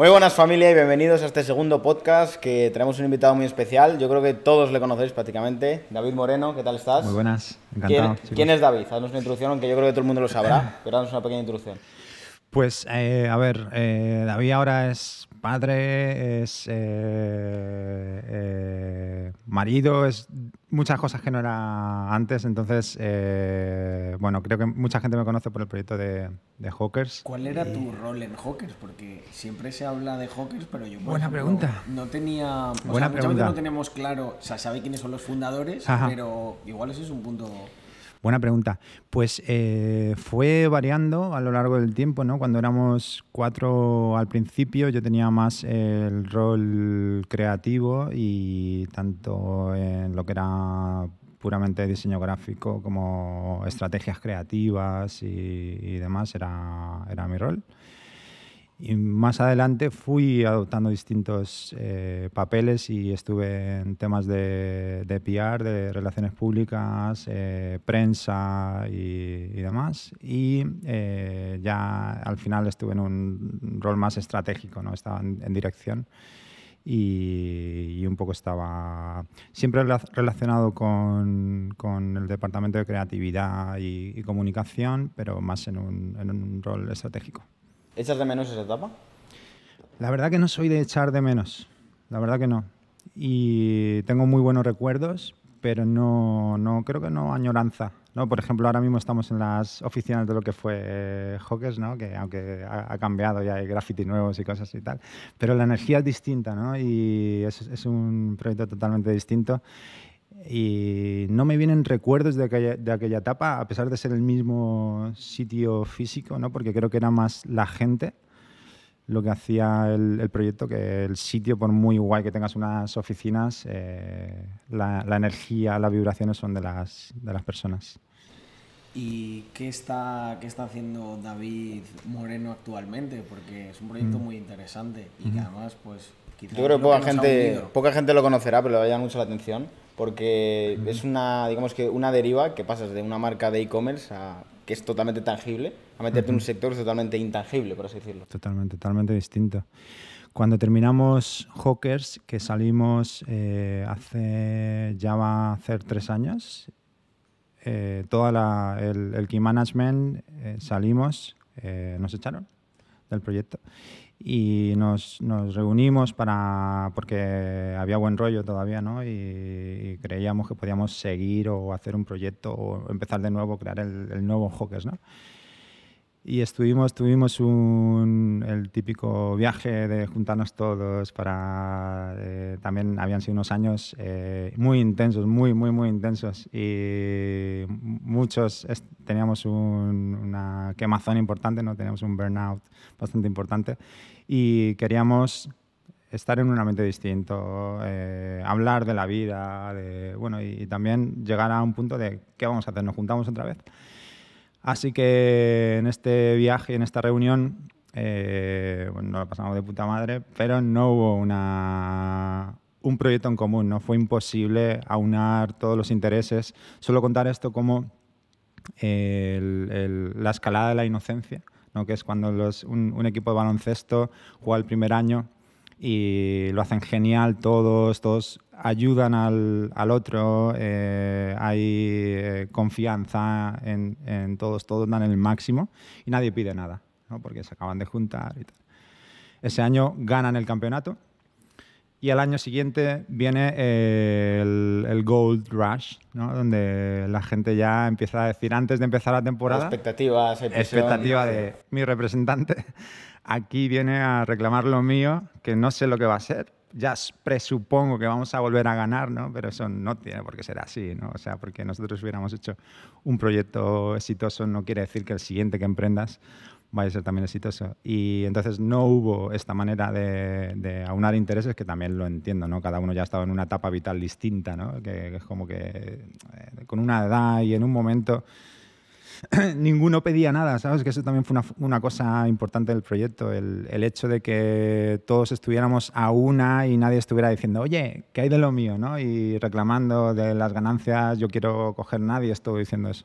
Muy buenas familia y bienvenidos a este segundo podcast que tenemos un invitado muy especial. Yo creo que todos le conocéis prácticamente. David Moreno, ¿qué tal estás? Muy buenas, encantado. ¿Quién, es David? Haznos una introducción, aunque yo creo que todo el mundo lo sabrá, pero haznos una pequeña introducción. Pues, eh, a ver, eh, David ahora es padre, es eh, marido, es muchas cosas que no era antes. Entonces, bueno, creo que mucha gente me conoce por el proyecto de, Hawkers. ¿Cuál era tu rol en Hawkers? Porque siempre se habla de Hawkers, pero yo. Buena pregunta. No tenía. O Buena sea, pregunta. no tenemos claro, o sea, sabe quiénes son los fundadores, pero igual ese es un punto. Buena pregunta. Pues eh, fue variando a lo largo del tiempo, ¿no? Cuando éramos cuatro al principio, yo tenía más el rol creativo y tanto en lo que era puramente diseño gráfico como estrategias creativas y, demás era mi rol. Y más adelante fui adoptando distintos eh, papeles y estuve en temas de, PR, de relaciones públicas, eh, prensa y, demás. Y eh, ya al final estuve en un rol más estratégico, ¿no? estaba en, dirección. Y, un poco estaba siempre relacionado con, con el departamento de creatividad y, comunicación, pero más en un rol estratégico. ¿Echas de menos esa etapa? La verdad que no soy de echar de menos, la verdad que no. Y tengo muy buenos recuerdos, pero no, no creo que no añoranza. ¿no? Por ejemplo, ahora mismo estamos en las oficinas de lo que fue eh, Hawkers, ¿no? que aunque ha, cambiado ya hay graffiti nuevos y cosas y tal, pero la energía es distinta ¿no? y es, es un proyecto totalmente distinto y no me vienen recuerdos de aquella, de aquella, etapa, a pesar de ser el mismo sitio físico, ¿no? porque creo que era más la gente lo que hacía el, proyecto que el sitio, por muy guay que tengas unas oficinas, eh, la, energía, las vibraciones son de las, de las personas. ¿Y qué está, qué está haciendo David Moreno actualmente? Porque es un proyecto mm. muy interesante y que además, pues, quizás... Yo creo que, poca, gente, poca gente lo conocerá, pero le vaya mucho la atención porque es una, digamos que una deriva que pasas de una marca de e-commerce que es totalmente tangible a meterte en un sector totalmente intangible, por así decirlo. Totalmente, totalmente distinto. Cuando terminamos Hawkers, que salimos eh, hace ya va a hacer tres años, todo eh, toda el, key management eh, salimos, nos echaron del proyecto y nos, reunimos para, porque había buen rollo todavía, ¿no? Y, creíamos que podíamos seguir o hacer un proyecto o empezar de nuevo, crear el, nuevo Hawkers, ¿no? Y estuvimos, tuvimos un, el típico viaje de juntarnos todos para... Eh, también habían sido unos años eh, muy intensos, muy, muy, muy intensos. Y muchos teníamos una quemazón importante, ¿no? teníamos un burnout bastante importante. Y queríamos estar en un ambiente distinto, eh, hablar de la vida, bueno, y, también llegar a un punto de qué vamos a hacer, nos juntamos otra vez. Así que en este viaje, en esta reunión, eh, bueno, pasamos de puta madre, pero no hubo una, un proyecto en común, ¿no? Fue imposible aunar todos los intereses. Solo contar esto como eh, la escalada de la inocencia, que es cuando un, un, equipo de baloncesto juega el primer año y lo hacen genial todos, todos ayudan al, al otro, eh, hay eh, confianza en, en, todos, todos dan el máximo y nadie pide nada, ¿no? porque se acaban de juntar y tal. Ese año ganan el campeonato y al año siguiente viene eh, el, el, Gold Rush, ¿no? donde la gente ya empieza a decir antes de empezar la temporada... Expectativas, Expectativa de mi representante. Aquí viene a reclamar lo mío, que no sé lo que va a ser, ya presupongo que vamos a volver a ganar, ¿no? Pero eso no tiene por qué ser así, ¿no? O sea, porque nosotros hubiéramos hecho un proyecto exitoso no quiere decir que el siguiente que emprendas vaya a ser también exitoso. Y entonces no hubo esta manera de, aunar intereses, que también lo entiendo, ¿no? Cada uno ya ha estado en una etapa vital distinta, ¿no? Que, es como que eh, con una edad y en un momento ninguno pedía nada, ¿sabes? Que eso también fue una, cosa importante del proyecto, el, hecho de que todos estuviéramos a una y nadie estuviera diciendo, oye, ¿qué hay de lo mío? ¿no? Y reclamando de las ganancias, yo quiero coger nadie, estuvo diciendo eso,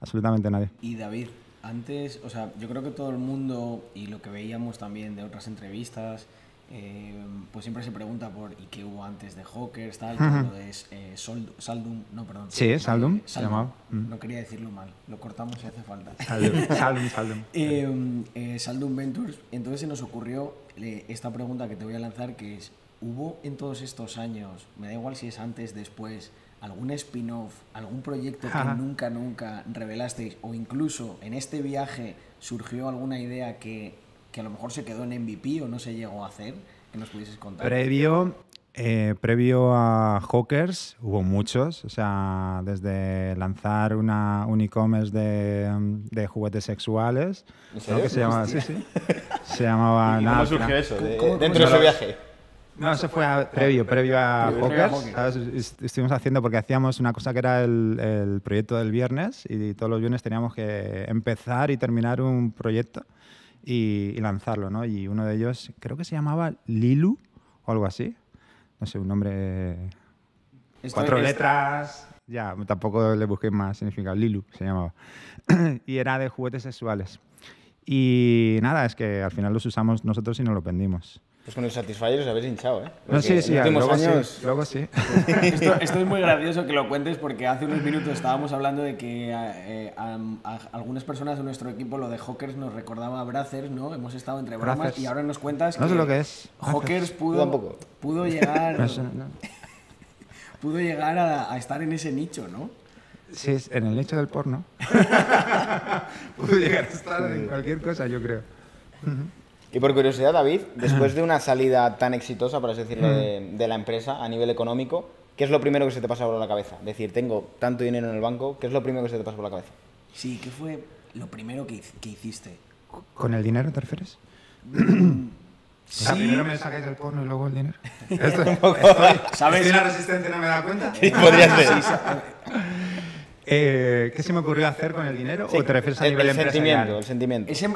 absolutamente nadie. Y David, antes, o sea, yo creo que todo el mundo y lo que veíamos también de otras entrevistas, Em, pues siempre se pregunta por y qué hubo antes de Hawkers, tal, eh, Saldum, no, perdón. Sí, eh, Saldum, mm. No quería decirlo mal, lo cortamos si hace falta. Saldum, Saldum. Saldum. Em, eh, Saldum Ventures, entonces se nos ocurrió esta pregunta que te voy a lanzar, que es, ¿hubo en todos estos años, me da igual si es antes, después, algún spin-off, algún proyecto que nunca, nunca revelasteis, o incluso en este viaje surgió alguna idea que que a lo mejor se quedó en MVP o no se llegó a hacer, que nos pudieses contar. Previo, eh, previo a Hawkers hubo muchos, o sea, desde lanzar una, un e-commerce de, de, juguetes sexuales, ¿no? que se sí, se llamaba... ¿Cómo surgió eso? dentro de ese viaje. No, eso fue a, previo, previo a Hawkers. Estuvimos haciendo porque hacíamos una cosa que era el, el, proyecto del viernes y todos los viernes teníamos que empezar y terminar un proyecto y, lanzarlo, ¿no? Y uno de ellos creo que se llamaba Lilu o algo así. No sé, un nombre... cuatro letras. Ya, tampoco le busqué más significado. Lilu se llamaba. y era de juguetes sexuales. Y nada, es que al final los usamos nosotros y nos lo vendimos. Pues con el Satisfyer os habéis hinchado, ¿eh? no, ah, sí, sí, luego años... sí, luego sí. Esto, es muy gracioso que lo cuentes porque hace unos minutos estábamos hablando de que eh, eh, a, algunas personas de nuestro equipo lo de Hawkers nos recordaba a Brazzers, ¿no? Hemos estado entre bromas y ahora nos cuentas no que, sé lo que es. Hawkers pudo, pudo llegar... pudo llegar a, estar en ese nicho, ¿no? Sí, en el nicho del porno. pudo llegar a estar en cualquier cosa, yo creo. Y por curiosidad, David, después de una salida tan exitosa, por así decirlo, mm. de, la empresa a nivel económico, ¿qué es lo primero que se te pasa por la cabeza? Es decir, tengo tanto dinero en el banco, ¿qué es lo primero que se te pasa por la cabeza? Sí, ¿qué fue lo primero que, hiciste? ¿Con el dinero te refieres? Mm, sí. primero me sacáis el porno y luego el dinero. Esto, ¿Sabes? la resistencia no me da cuenta. Sí, podría eh, ¿Qué se me ocurrió hacer con el dinero? ¿O te refieres a nivel el sentimiento,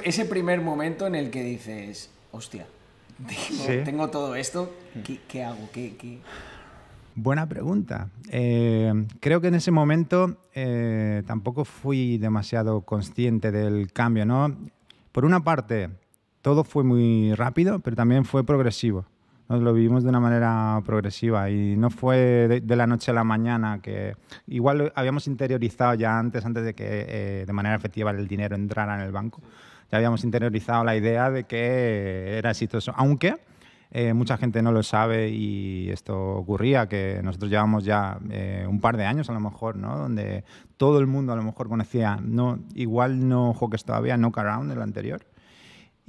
Ese, primer momento en el que dices, hostia, tengo, todo esto, mm. ¿qué, hago? Buena pregunta. Eh, creo que en ese momento eh, tampoco fui demasiado consciente del cambio, Por una parte, todo fue muy rápido, pero también fue progresivo. Nos lo vivimos de una manera progresiva y no fue de, la noche a la mañana, que igual habíamos interiorizado ya antes, antes de que eh, de manera efectiva el dinero entrara en el banco, ya habíamos interiorizado la idea de que era exitoso, aunque... Eh, mucha gente no lo sabe y esto ocurría, que nosotros llevamos ya eh, un par de años a lo mejor, ¿no? Donde todo el mundo a lo mejor conocía, no, igual no Hawkes todavía, no Around, el anterior,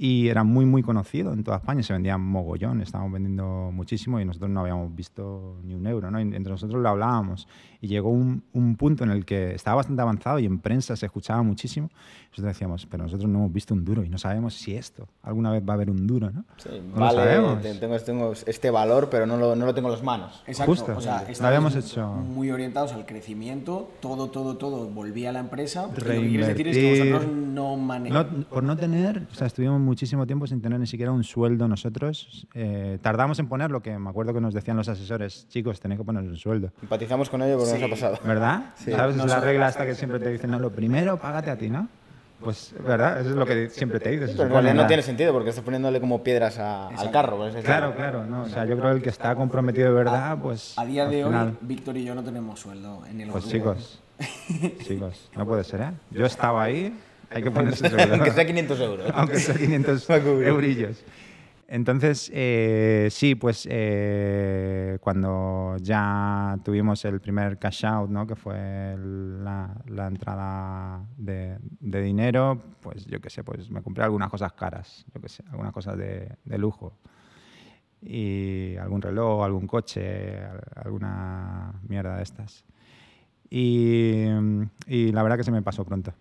y era muy, muy conocido en toda España, se vendía mogollón, estábamos vendiendo muchísimo y nosotros no habíamos visto ni un euro, ¿no? Entre nosotros lo hablábamos y llegó un, punto en el que estaba bastante avanzado y en prensa se escuchaba muchísimo. Nosotros decíamos, pero nosotros no hemos visto un duro y no sabemos si esto alguna vez va a haber un duro, ¿no? Sí, no vale, lo sabemos. Tengo, este valor, pero no lo, no lo tengo en las manos. Exacto. Justo, habíamos hecho. Muy orientados al crecimiento, todo, todo, todo volvía a la empresa. Lo que quieres decir es que vosotros no manejamos. por no tener, o sea, estuvimos muchísimo tiempo sin tener ni siquiera un sueldo nosotros. Eh, tardamos en poner lo que me acuerdo que nos decían los asesores, chicos, tenéis que poner un sueldo. Empatizamos con ello porque ¿Verdad? ¿Sabes? es la regla hasta que siempre te dicen, no, lo primero págate a ti, ¿no? Pues, ¿verdad? Eso es lo que siempre te dices. no, tiene sentido porque estás poniéndole como piedras al carro. Pues, claro, claro. No, o sea, yo creo que el que está comprometido de verdad, pues... A día de hoy, Víctor y yo no tenemos sueldo en el Pues chicos, chicos, no puede ser, ¿eh? Yo estaba ahí, hay que ponerse sueldo. Aunque sea 500 euros. Aunque sea 500 eurillos. Entonces, eh, sí, pues eh, cuando ya tuvimos el primer cash out, ¿no? que fue la, entrada de, dinero, pues yo qué sé, pues me compré algunas cosas caras, yo qué sé, algunas cosas de, lujo. Y algún reloj, algún coche, alguna mierda de estas. y la verdad que se me pasó pronto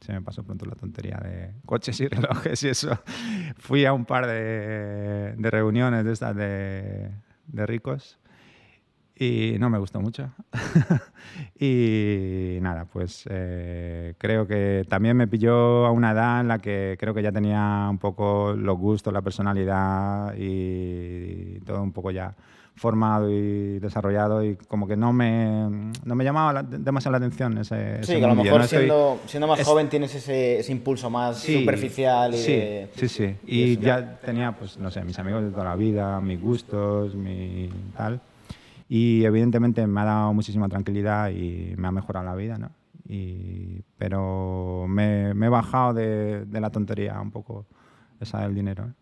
se me pasó pronto la tontería de coches y relojes y eso. Fui a un par de, reuniones de estas de, ricos y no me gustó mucho. y nada, pues eh, creo que también me pilló a una edad en la que creo que ya tenía un poco los gustos, la personalidad y todo un poco ya formado y desarrollado y como que no me, no me llamaba la, demasiado la atención ese... sí, que a lo mejor siendo, más joven tienes ese, impulso más superficial. Y sí, sí, Y, ya tenía, pues, no sé, mis amigos de toda la vida, mis gustos, mi tal. Y evidentemente me ha dado muchísima tranquilidad y me ha mejorado la vida, ¿no? Y, pero me, he bajado de, de, la tontería un poco esa del dinero. ¿eh?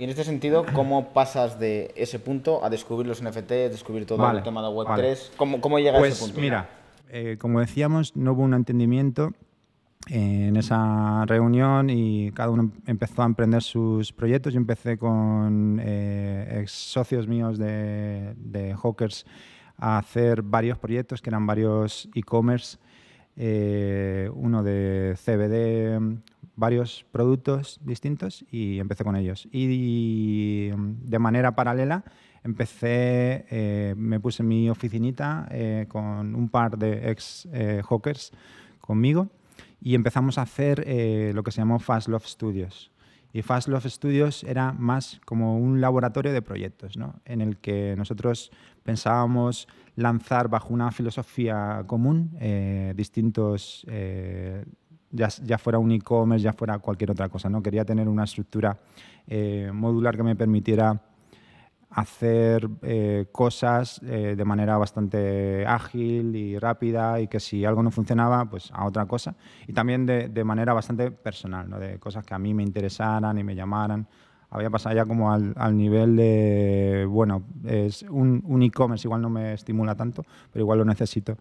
Y en este sentido, ¿cómo pasas de ese punto a descubrir los NFTs, descubrir todo el tema de Web3? ¿Cómo, ¿Cómo, llegas a ese pues punto? Mira, eh, como decíamos, no hubo un entendimiento eh, en esa reunión y cada uno empezó a emprender sus proyectos. Yo empecé con eh, ex socios míos de, Hawkers a hacer varios proyectos que eran varios e-commerce, uno de CBD, varios productos distintos y empecé con ellos. Y mm, de manera paralela empecé, eh, me puse en mi oficinita eh, con un par de ex eh, conmigo y empezamos a hacer eh, lo que se llamó Fast Love Studios. Y Fast Love Studios era más como un laboratorio de proyectos, ¿no? en el que nosotros pensábamos lanzar bajo una filosofía común distintos ya, fuera un e-commerce, ya fuera cualquier otra cosa. ¿no? Quería tener una estructura eh, modular que me permitiera hacer eh, cosas eh, de manera bastante ágil y rápida y que si algo no funcionaba, pues a otra cosa. Y también de, manera bastante personal, ¿no? de cosas que a mí me interesaran y me llamaran. Había pasado ya como al, nivel de, bueno, es un, un e-commerce igual no me estimula tanto, pero igual lo necesito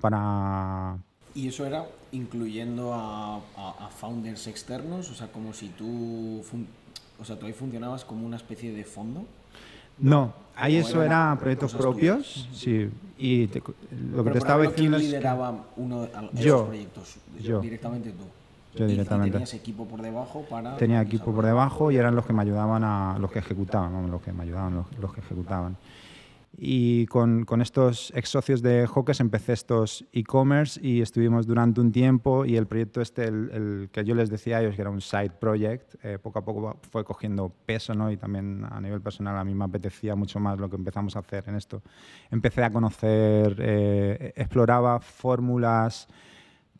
para... Y eso era incluyendo a, founders externos, o sea, como si tú, o sea, tú ahí funcionabas como una especie de fondo. No, ahí eso era proyectos propios, sí. Y lo que te estaba diciendo lideraba uno de los proyectos? Yo. Directamente tú. Yo directamente. ¿Tenías equipo por debajo para.? Tenía equipo por debajo y eran los que me ayudaban a. los que ejecutaban, los que me ayudaban, los, que ejecutaban y con, con estos ex socios de Hawkes empecé estos e-commerce y estuvimos durante un tiempo y el proyecto este, el, que yo les decía a ellos que era un side project, eh, poco a poco fue cogiendo peso ¿no? y también a nivel personal a mí me apetecía mucho más lo que empezamos a hacer en esto. Empecé a conocer, eh, exploraba fórmulas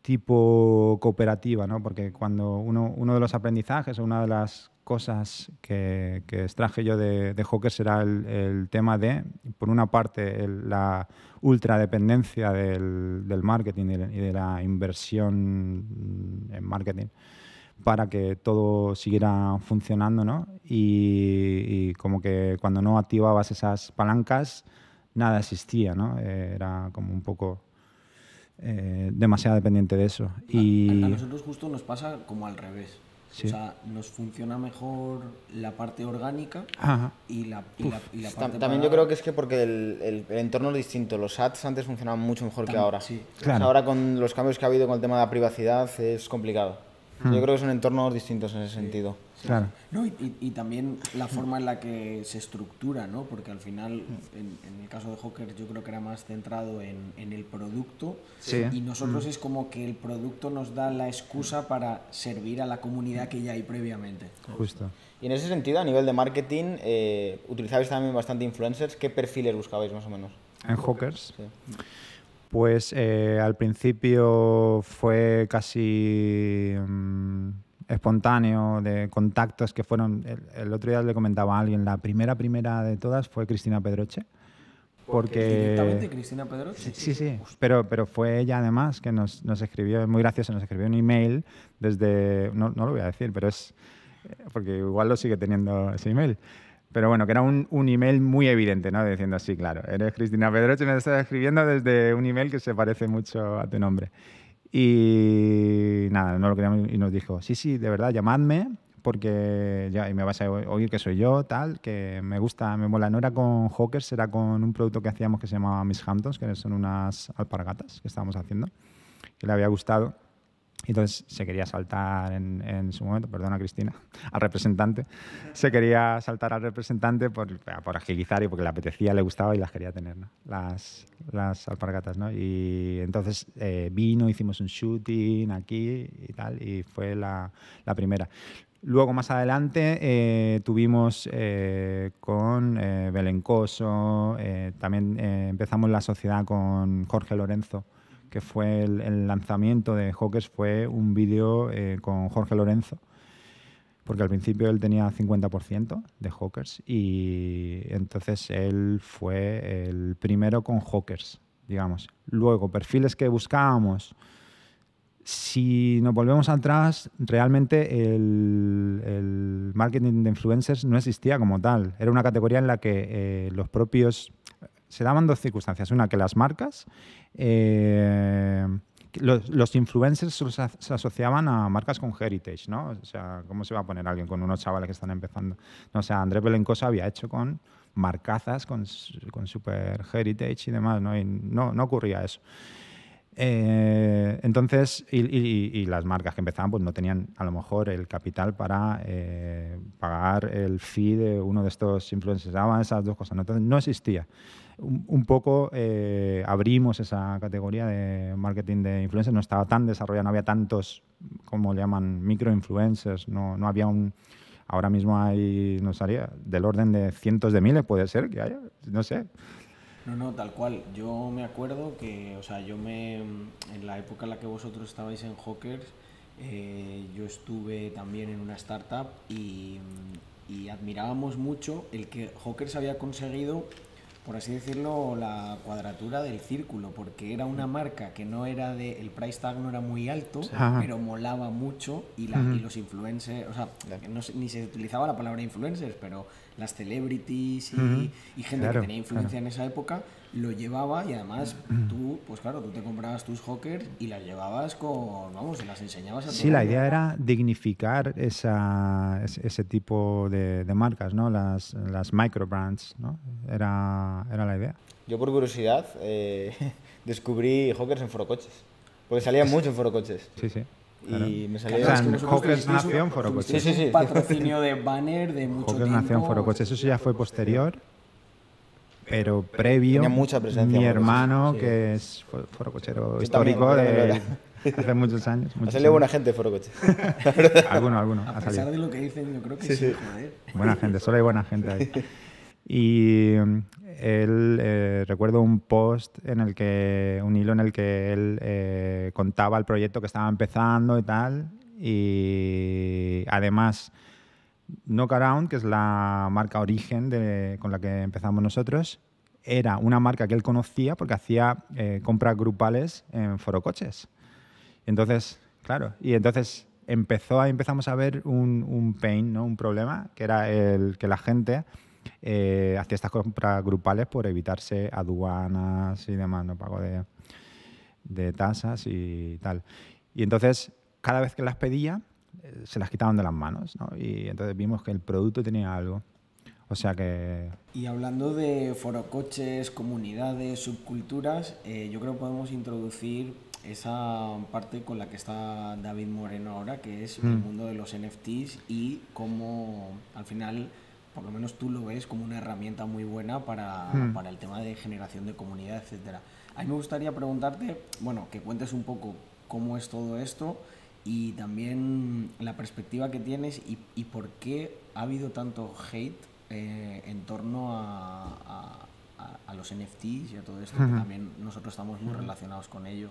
tipo cooperativa, ¿no? porque cuando uno, uno de los aprendizajes o una de las cosas que, que extraje yo de, de Hawker será el, tema de, por una parte, la ultra dependencia del marketing y de la inversión en marketing para que todo siguiera funcionando, ¿no? Y, como que cuando no activabas esas palancas, nada existía, ¿no? Eh, era como un poco eh, demasiado dependiente de eso. y... a nosotros justo nos pasa como al revés. O sea, nos funciona mejor la parte orgánica y la, parte También yo creo que es que porque el, entorno es distinto. Los ads antes funcionaban mucho mejor que ahora. ahora con los cambios que ha habido con el tema de la privacidad es complicado. Hmm. Yo creo que son entornos distintos en ese sentido y, también la forma en la que se estructura, ¿no? Porque al final, en, el caso de Hawkers yo creo que era más centrado en, el producto. Y nosotros mm. es como que el producto nos da la excusa para servir a la comunidad que ya hay previamente. Justo. Y en ese sentido, a nivel de marketing, eh, utilizabais también bastante influencers. ¿Qué perfiles buscabais más o menos? En Hawkers. Pues eh, al principio fue casi. Mm, espontáneo de contactos que fueron. El, otro día le comentaba a alguien, la primera, primera de todas fue Cristina Pedroche. Porque... Cristina Pedroche? Sí, sí, Pero, pero fue ella además que nos, nos escribió, es muy gracioso, nos escribió un email desde. No, no, lo voy a decir, pero es. Eh, porque igual lo sigue teniendo ese email. Pero bueno, que era un, un email muy evidente, ¿no? Diciendo, así, claro, eres Cristina Pedroche, me estás escribiendo desde un email que se parece mucho a tu nombre. Y nada, no lo queríamos y nos dijo, sí, sí, de verdad, llamadme porque ya y me vas a oír que soy yo, tal, que me gusta, me mola. No era con Hawkers, era con un producto que hacíamos que se llamaba Miss Hamptons, que son unas alpargatas que estábamos haciendo, que le había gustado. Entonces se quería saltar en, su momento, perdona Cristina, al representante. Se quería saltar al representante por, agilizar y porque le apetecía, le gustaba y las quería tener, las, alpargatas. ¿no? Y entonces eh, vino, hicimos un shooting aquí y tal, y fue la, primera. Luego, más adelante, eh, tuvimos eh, con Belencoso, también empezamos la sociedad con Jorge Lorenzo que fue el, lanzamiento de Hawkers, fue un vídeo eh, con Jorge Lorenzo, porque al principio él tenía 50% de Hawkers y entonces él fue el primero con Hawkers, digamos. Luego, perfiles que buscábamos si nos volvemos atrás, realmente el, marketing de influencers no existía como tal. Era una categoría en la que eh, los propios se daban dos circunstancias. Una, que las marcas, eh, los, influencers se asociaban a marcas con heritage, ¿no? O sea, ¿cómo se va a poner alguien con unos chavales que están empezando? No, o Andrés Belencosa había hecho con marcazas, con, super heritage y demás, ¿no? Y no, no ocurría eso. Eh, entonces, y, las marcas que empezaban, pues no tenían a lo mejor el capital para eh, pagar el fee de uno de estos influencers. Daban ah, esas dos cosas. ¿no? Entonces, no existía. Un, poco eh, abrimos esa categoría de marketing de influencers. No estaba tan desarrollada, no había tantos, como le llaman, microinfluencers. No, no había un. Ahora mismo hay, no sé del orden de cientos de miles, puede ser que haya, no sé. No, no, tal cual. Yo me acuerdo que, o sea, yo me. En la época en la que vosotros estabais en Hawkers, eh, yo estuve también en una startup y, y admirábamos mucho el que Hawkers había conseguido por así decirlo, la cuadratura del círculo, porque era una marca que no era de. El price tag no era muy alto, pero molaba mucho y, los influencers. O sea, ni se utilizaba la palabra influencers, pero las celebrities y, gente que tenía influencia en esa época lo llevaba y además mm, mm. tú, pues claro, tú te comprabas tus hockers y las llevabas con, vamos, y las enseñabas a Sí, la idea era dignificar esa, ese, tipo de, marcas, ¿no? Las, las microbrands, ¿no? Era, era la idea. Yo por curiosidad eh, descubrí hockers en forocoches, porque salían mucho en forocoches. Sí, sí. Y me salía o sea, Hawkers nació en Forocoches. Sí, sí, sí. Patrocinio de banner de mucho nació en Forocoches. Eso ya fue posterior pero previo, mi hermano, que es forocochero histórico de hace muchos años. Muchos salido buena gente forocoche. alguno, alguno. A pesar de lo que dicen, yo creo que sí, Buena gente, solo hay buena gente ahí. Y mm, él, eh, recuerdo un post en el que, un hilo en el que él eh, contaba el proyecto que estaba empezando y tal. Y además Knockaround, que es la marca origen con la que empezamos nosotros, era una marca que él conocía porque hacía eh, compras grupales en forocoches. Entonces, claro, y entonces empezó a, empezamos a ver un, un pain, ¿no? un problema, que era el que la gente eh, hacía estas compras grupales por evitarse aduanas y demás, no pago de, de tasas y tal. Y entonces, cada vez que las pedía, se las quitaban de las manos, Y entonces vimos que el producto tenía algo. O sea que... Y hablando de forocoches, comunidades, subculturas, eh, yo creo que podemos introducir esa parte con la que está David Moreno ahora, que es el mm. mundo de los NFTs y cómo al final, por lo menos tú lo ves como una herramienta muy buena para, mm. para el tema de generación de comunidad, etc. A mí me gustaría preguntarte, bueno, que cuentes un poco cómo es todo esto y también la perspectiva que tienes y, por qué ha habido tanto hate eh, en torno a, los NFTs y a todo esto, que también nosotros estamos muy relacionados con ello.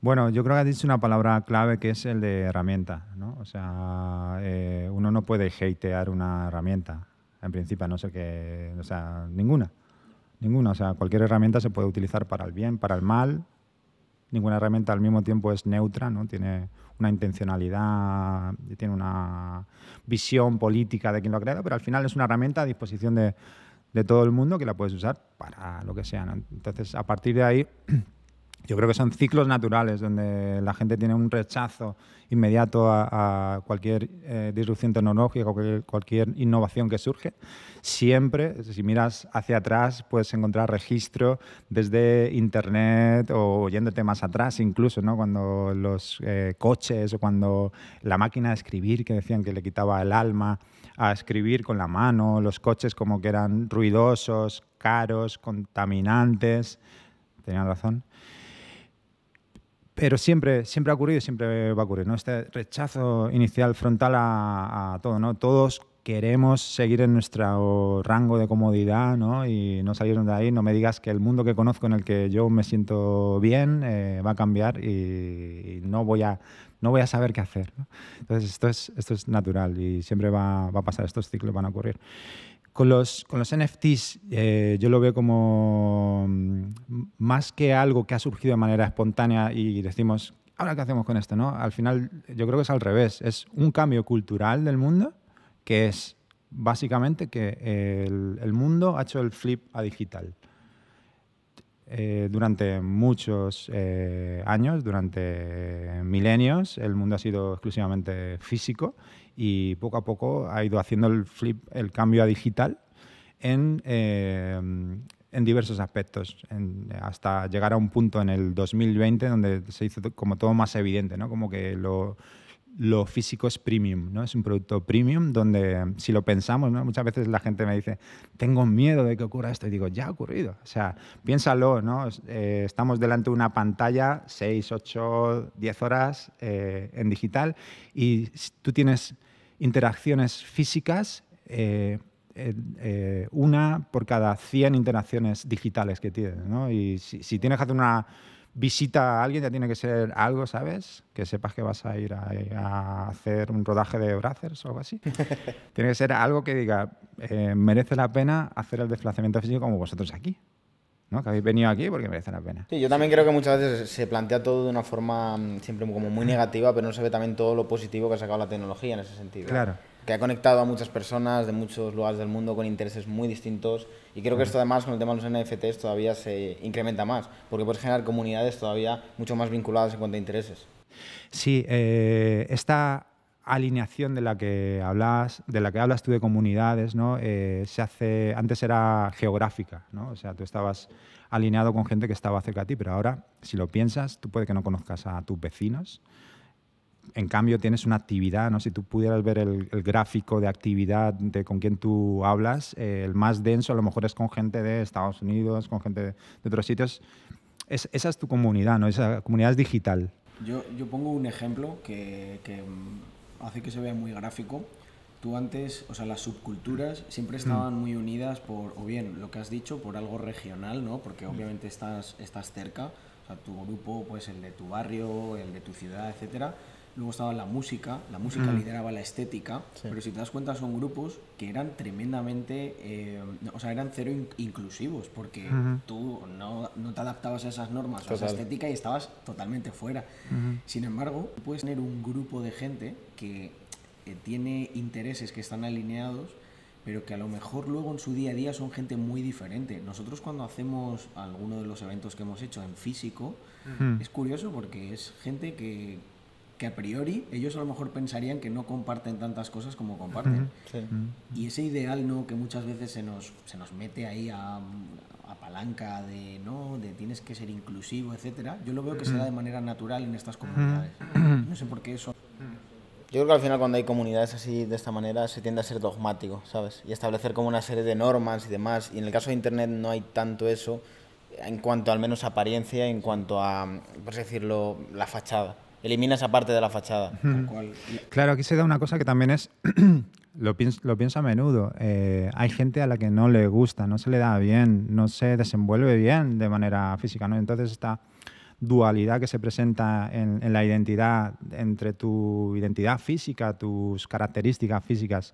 Bueno, yo creo que has dicho una palabra clave que es el de herramienta, ¿no? O sea, eh, uno no puede hatear una herramienta, en principio, no sé qué, o sea, ninguna, ninguna, o sea, cualquier herramienta se puede utilizar para el bien, para el mal, ninguna herramienta al mismo tiempo es neutra, ¿no? Tiene una intencionalidad, tiene una visión política de quien lo ha creado, pero al final es una herramienta a disposición de, todo el mundo que la puedes usar para lo que sea. Entonces, a partir de ahí... yo creo que son ciclos naturales donde la gente tiene un rechazo inmediato a, cualquier eh, disrupción tecnológica, cualquier, cualquier innovación que surge. Siempre, si miras hacia atrás, puedes encontrar registro desde Internet o yéndote más atrás incluso, cuando los eh, coches o cuando la máquina de escribir que decían que le quitaba el alma a escribir con la mano, los coches como que eran ruidosos, caros, contaminantes. Tenían razón. Pero siempre, siempre ha ocurrido y siempre va a ocurrir, ¿no? Este rechazo inicial frontal a, todo, ¿no? Todos queremos seguir en nuestro rango de comodidad, ¿no? Y no salir de ahí. No me digas que el mundo que conozco en el que yo me siento bien eh, va a cambiar y, no, voy a, no voy a saber qué hacer. Entonces, esto es, esto es natural y siempre va, va a pasar. Estos ciclos van a ocurrir. Con los, NFTs eh, yo lo veo como mm, más que algo que ha surgido de manera espontánea y decimos, ¿ahora qué hacemos con esto? ¿no? Al final yo creo que es al revés, es un cambio cultural del mundo que es básicamente que el, mundo ha hecho el flip a digital. Eh, durante muchos eh, años, durante milenios, el mundo ha sido exclusivamente físico y poco a poco ha ido haciendo el flip, el cambio a digital en, eh, en diversos aspectos, hasta llegar a un punto en el 2020 donde se hizo como todo más evidente, ¿no? como que lo, lo físico es premium, ¿no? es un producto premium donde si lo pensamos, ¿no? muchas veces la gente me dice, tengo miedo de que ocurra esto y digo, ya ha ocurrido, o sea, piénsalo, ¿no? Eh, estamos delante de una pantalla 6, 8, 10 horas eh, en digital y tú tienes interacciones físicas, eh, eh, una por cada 100 interacciones digitales que tienes. Y si, tienes que hacer una visita a alguien, ya tiene que ser algo, ¿sabes? Que sepas que vas a ir a, hacer un rodaje de brazos o algo así. tiene que ser algo que diga, eh, merece la pena hacer el desplazamiento físico como vosotros aquí que habéis venido aquí porque merece la pena. Sí, yo también creo que muchas veces se plantea todo de una forma mm, siempre como muy mm. negativa, pero no se ve también todo lo positivo que ha sacado la tecnología en ese sentido. Claro. Que ha conectado a muchas personas de muchos lugares del mundo con intereses muy distintos y creo que esto además con el tema de los NFTs todavía se incrementa más, porque puedes generar comunidades todavía mucho más vinculadas en cuanto a intereses. Sí, eh, esta alineación de la que hablas, de la que hablas tú de comunidades, ¿no? Eh, se hace, antes era geográfica, ¿no? O sea, tú estabas alineado con gente que estaba cerca de ti, pero ahora, si lo piensas, tú puede que no conozcas a tus vecinos. En cambio, tienes una actividad, ¿no? Si tú pudieras ver el, gráfico de actividad de con quién tú hablas, eh, el más denso a lo mejor es con gente de Estados Unidos, con gente de, otros sitios. esa es tu comunidad, ¿no? Esa comunidad es digital. Yo, yo pongo un ejemplo que, que hace que se vea muy gráfico. Tú antes, o sea, las subculturas siempre estaban mm. muy unidas por, o bien, lo que has dicho, por algo regional, ¿no? Porque mm. obviamente estás, estás cerca, o sea, tu grupo, pues el de tu barrio, el de tu ciudad, etcétera Luego estaba la música, la música mm. lideraba la estética, pero si te das cuenta son grupos que eran tremendamente, eh, o sea, eran cero inclusivos, porque tú no, te adaptabas a esas normas, a esa estética y estabas totalmente fuera. Sin embargo, puedes tener un grupo de gente que eh, tiene intereses que están alineados, pero que a lo mejor luego en su día a día son gente muy diferente. Nosotros cuando hacemos alguno de los eventos que hemos hecho en físico, es curioso porque es gente que que a priori ellos a lo mejor pensarían que no comparten tantas cosas como comparten. Y ese ideal no que muchas veces se nos, se nos mete ahí a, palanca de no, de tienes que ser inclusivo, etcétera, yo lo veo que se da de manera natural en estas comunidades. No sé por qué eso. Yo creo que al final cuando hay comunidades así de esta manera se tiende a ser dogmático, ¿sabes? Y establecer como una serie de normas y demás. Y en el caso de Internet no hay tanto eso en cuanto al menos apariencia, en cuanto a, por así decirlo, la fachada elimina esa parte de la fachada. Claro, aquí se da una cosa que también es, lo, pienso, lo pienso a menudo, eh, hay gente a la que no le gusta, no se le da bien, no se desenvuelve bien de manera física, ¿no? Entonces esta dualidad que se presenta en, la identidad, entre tu identidad física, tus características físicas,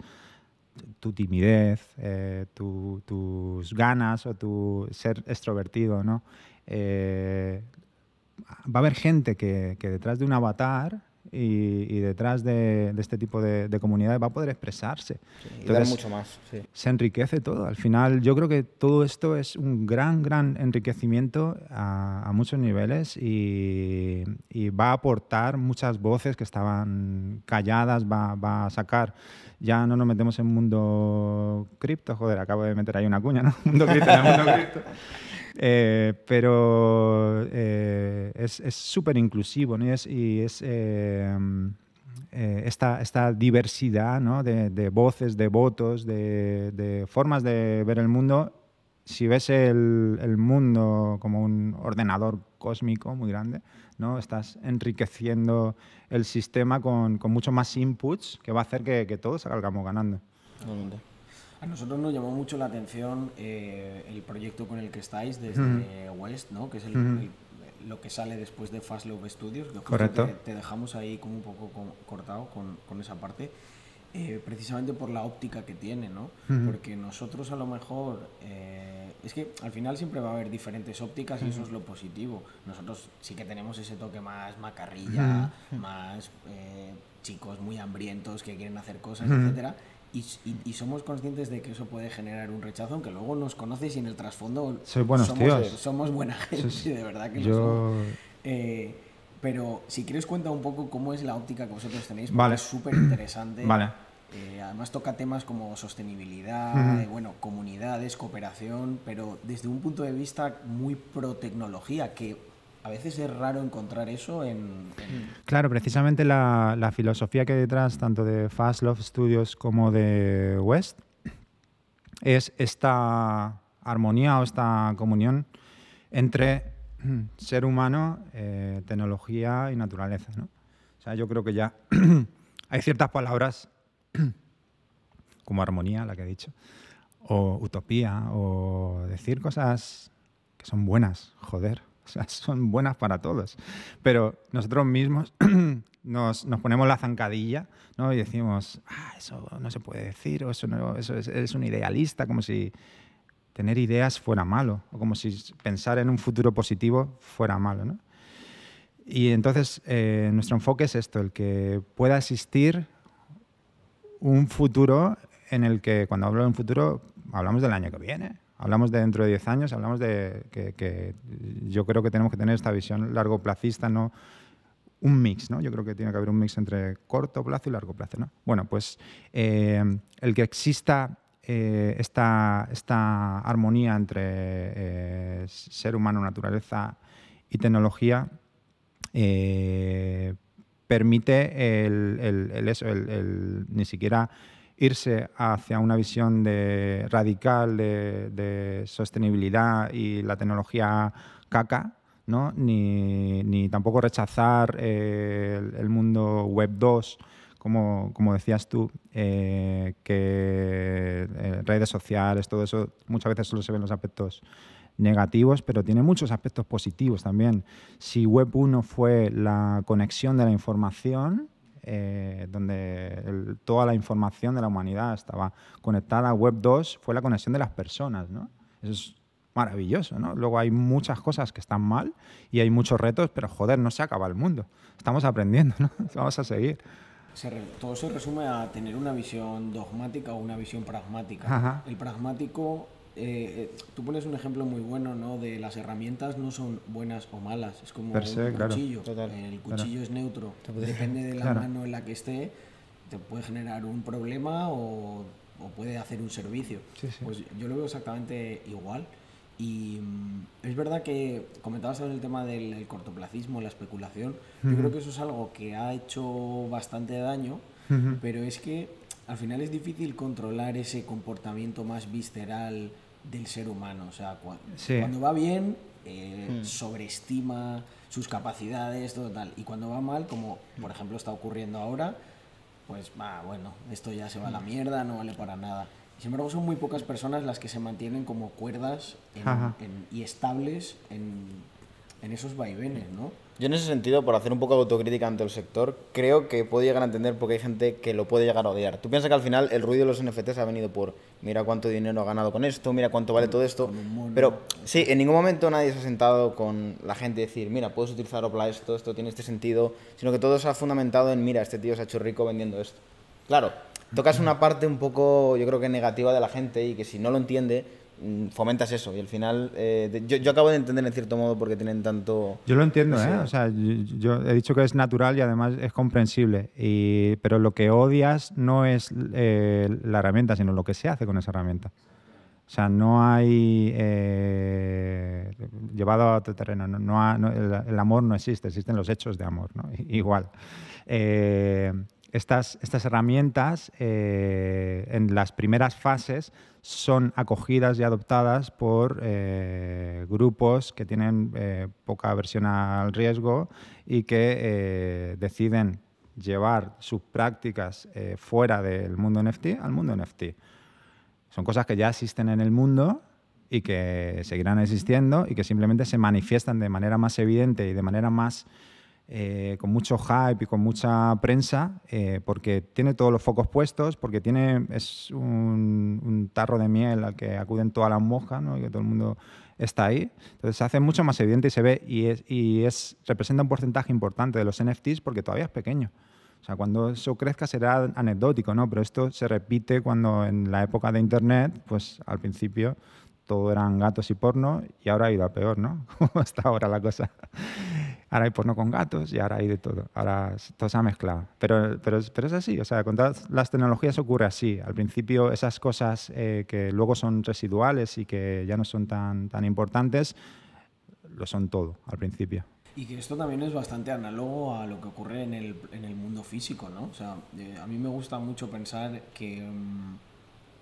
tu timidez, eh, tus ganas o tu ser extrovertido, ¿no? Eh, va a haber gente que, detrás de un avatar y, detrás de, este tipo de, comunidades va a poder expresarse. y mucho más. Se enriquece todo. Al final, yo creo que todo esto es un gran, gran enriquecimiento a, muchos niveles y, va a aportar muchas voces que estaban calladas, va, va a sacar ya no nos metemos en mundo cripto, joder, acabo de meter ahí una cuña, ¿no? Mundo cripto, mundo cripto. Eh, pero eh, es súper inclusivo ¿no? y es, y eh, esta, diversidad ¿no? de, voces, de votos, de, formas de ver el mundo. Si ves el, el mundo como un ordenador cósmico muy grande, ¿no? Estás enriqueciendo el sistema con, con más inputs que va a hacer que, todos salgamos ganando. A nosotros nos llamó mucho la atención eh, el proyecto con el que estáis desde West, ¿no? que es lo que sale después de Fast Love Studios. Correcto. Te, dejamos ahí como un poco cortado con esa parte. Eh, precisamente por la óptica que tiene, ¿no? Porque nosotros a lo mejor, eh, es que al final siempre va a haber diferentes ópticas y eso es lo positivo. Nosotros sí que tenemos ese toque más macarrilla, más eh, chicos muy hambrientos que quieren hacer cosas, etcétera. Y, somos conscientes de que eso puede generar un rechazo, aunque luego nos conoces y en el trasfondo Soy buenos somos, tíos. somos buena gente, de verdad que Yo... somos. pero si quieres cuenta un poco cómo es la óptica que vosotros tenéis, porque es súper interesante. Vale eh, además toca temas como sostenibilidad, eh, bueno, comunidades, cooperación, pero desde un punto de vista muy pro tecnología, que a veces es raro encontrar eso en... Hmm. Claro, precisamente la, filosofía que hay detrás tanto de Fast Love Studios como de West es esta armonía o esta comunión entre hmm, ser humano, eh, tecnología y naturaleza. O sea, yo creo que ya hay ciertas palabras como armonía, la que he dicho, o utopía, o decir cosas que son buenas, joder. O son buenas para todos. Pero nosotros mismos nos, ponemos la zancadilla ¿no? y decimos, ah, eso no se puede decir, o eso, es, un idealista, como si tener ideas fuera malo, o como si pensar en un futuro positivo fuera malo. Y entonces eh, nuestro enfoque es esto, el que pueda existir un futuro en el que, cuando hablo de un futuro, hablamos del año que viene, hablamos de dentro de 10 años, hablamos de que, yo creo que tenemos que tener esta visión largo plazista, no un mix, ¿no? Yo creo que tiene que haber un mix entre corto plazo y largo plazo, ¿no? Bueno, pues eh, el que exista eh, esta, armonía entre eh, ser humano, naturaleza y tecnología, permite el, eso, ni siquiera irse hacia una visión de radical de, sostenibilidad y la tecnología caca, ¿no? ni, tampoco rechazar eh, el, mundo web 2, como, decías tú, eh, que eh, redes sociales, todo eso, muchas veces solo se ven los aspectos negativos, pero tiene muchos aspectos positivos también. Si Web 1 fue la conexión de la información, eh, donde toda la información de la humanidad estaba conectada, Web 2 fue la conexión de las personas, ¿no? Eso es maravilloso, ¿no? Luego hay muchas cosas que están mal y hay muchos retos, pero joder, no se acaba el mundo. Estamos aprendiendo, ¿no? Vamos a seguir. todo se resume a tener una visión dogmática o una visión pragmática. El pragmático eh, eh, tú pones un ejemplo muy bueno, ¿no? De las herramientas no son buenas o malas, es como per un cuchillo. El cuchillo es neutro, depende de la mano en la que esté, te puede generar un problema o, puede hacer un servicio. Pues yo lo veo exactamente igual. Y mm, es verdad que comentabas sobre el tema del cortoplacismo, la especulación. Yo creo que eso es algo que ha hecho bastante daño, pero es que al final es difícil controlar ese comportamiento más visceral del ser humano. O sea, cuando, va bien, eh, hmm. sobreestima sus capacidades, todo tal. Y cuando va mal, como por ejemplo está ocurriendo ahora, pues va, bueno, esto ya se va a la mierda, no vale para nada. Sin embargo, son muy pocas personas las que se mantienen como cuerdas y estables en esos vaivenes, ¿no? Yo en ese sentido, por hacer un poco de autocrítica ante el sector, creo que puedo llegar a entender porque hay gente que lo puede llegar a odiar. Tú piensas que al final el ruido de los NFTs ha venido por mira cuánto dinero ha ganado con esto, mira cuánto vale mm, todo esto. Pero sí, en ningún momento nadie se ha sentado con la gente y decir, mira, puedes utilizar Opla esto, esto tiene este sentido, sino que todo se ha fundamentado en, mira, este tío se ha hecho rico vendiendo esto. Claro, tocas una parte un poco, yo creo que negativa de la gente y que si no lo entiende, Mm, fomentas eso y al final eh, yo, acabo de entender en cierto modo porque tienen tanto yo lo entiendo ¿eh? o sea yo, he dicho que es natural y además es comprensible pero lo que odias no es eh, la herramienta sino lo que se hace con esa herramienta o sea no hay eh, llevado a otro terreno no, no, el, amor no existe existen los hechos de amor ¿no? igual eh, estas, herramientas eh, en las primeras fases son acogidas y adoptadas por eh, grupos que tienen eh, poca aversión al riesgo y que deciden llevar sus prácticas fuera del mundo NFT al mundo NFT. Son cosas que ya existen en el mundo, y que seguirán existiendo y que simplemente se manifiestan de manera más evidente y de manera más eh, con mucho hype y con mucha prensa, eh, porque tiene todos los focos puestos, porque tiene, es un, tarro de miel al que acuden todas las moscas y que todo el mundo está ahí. Entonces se hace mucho más evidente y se ve, y, es, es, representa un porcentaje importante de los NFTs porque todavía es pequeño. O sea, cuando eso crezca será anecdótico, ¿no? Pero esto se repite cuando en la época de Internet, pues al principio todo eran gatos y porno y ahora ha ido a peor, ¿no? Como está ahora la cosa ahora hay porno con gatos y ahora hay de todo. Ahora todo se ha mezclado. Pero, pero, pero es así, o sea, con todas las tecnologías ocurre así. Al principio esas cosas eh, que luego son residuales y que ya no son tan, tan importantes, lo son todo al principio. Y que esto también es bastante análogo a lo que ocurre en el, en el mundo físico, ¿no? O sea, eh, a mí me gusta mucho pensar que mm,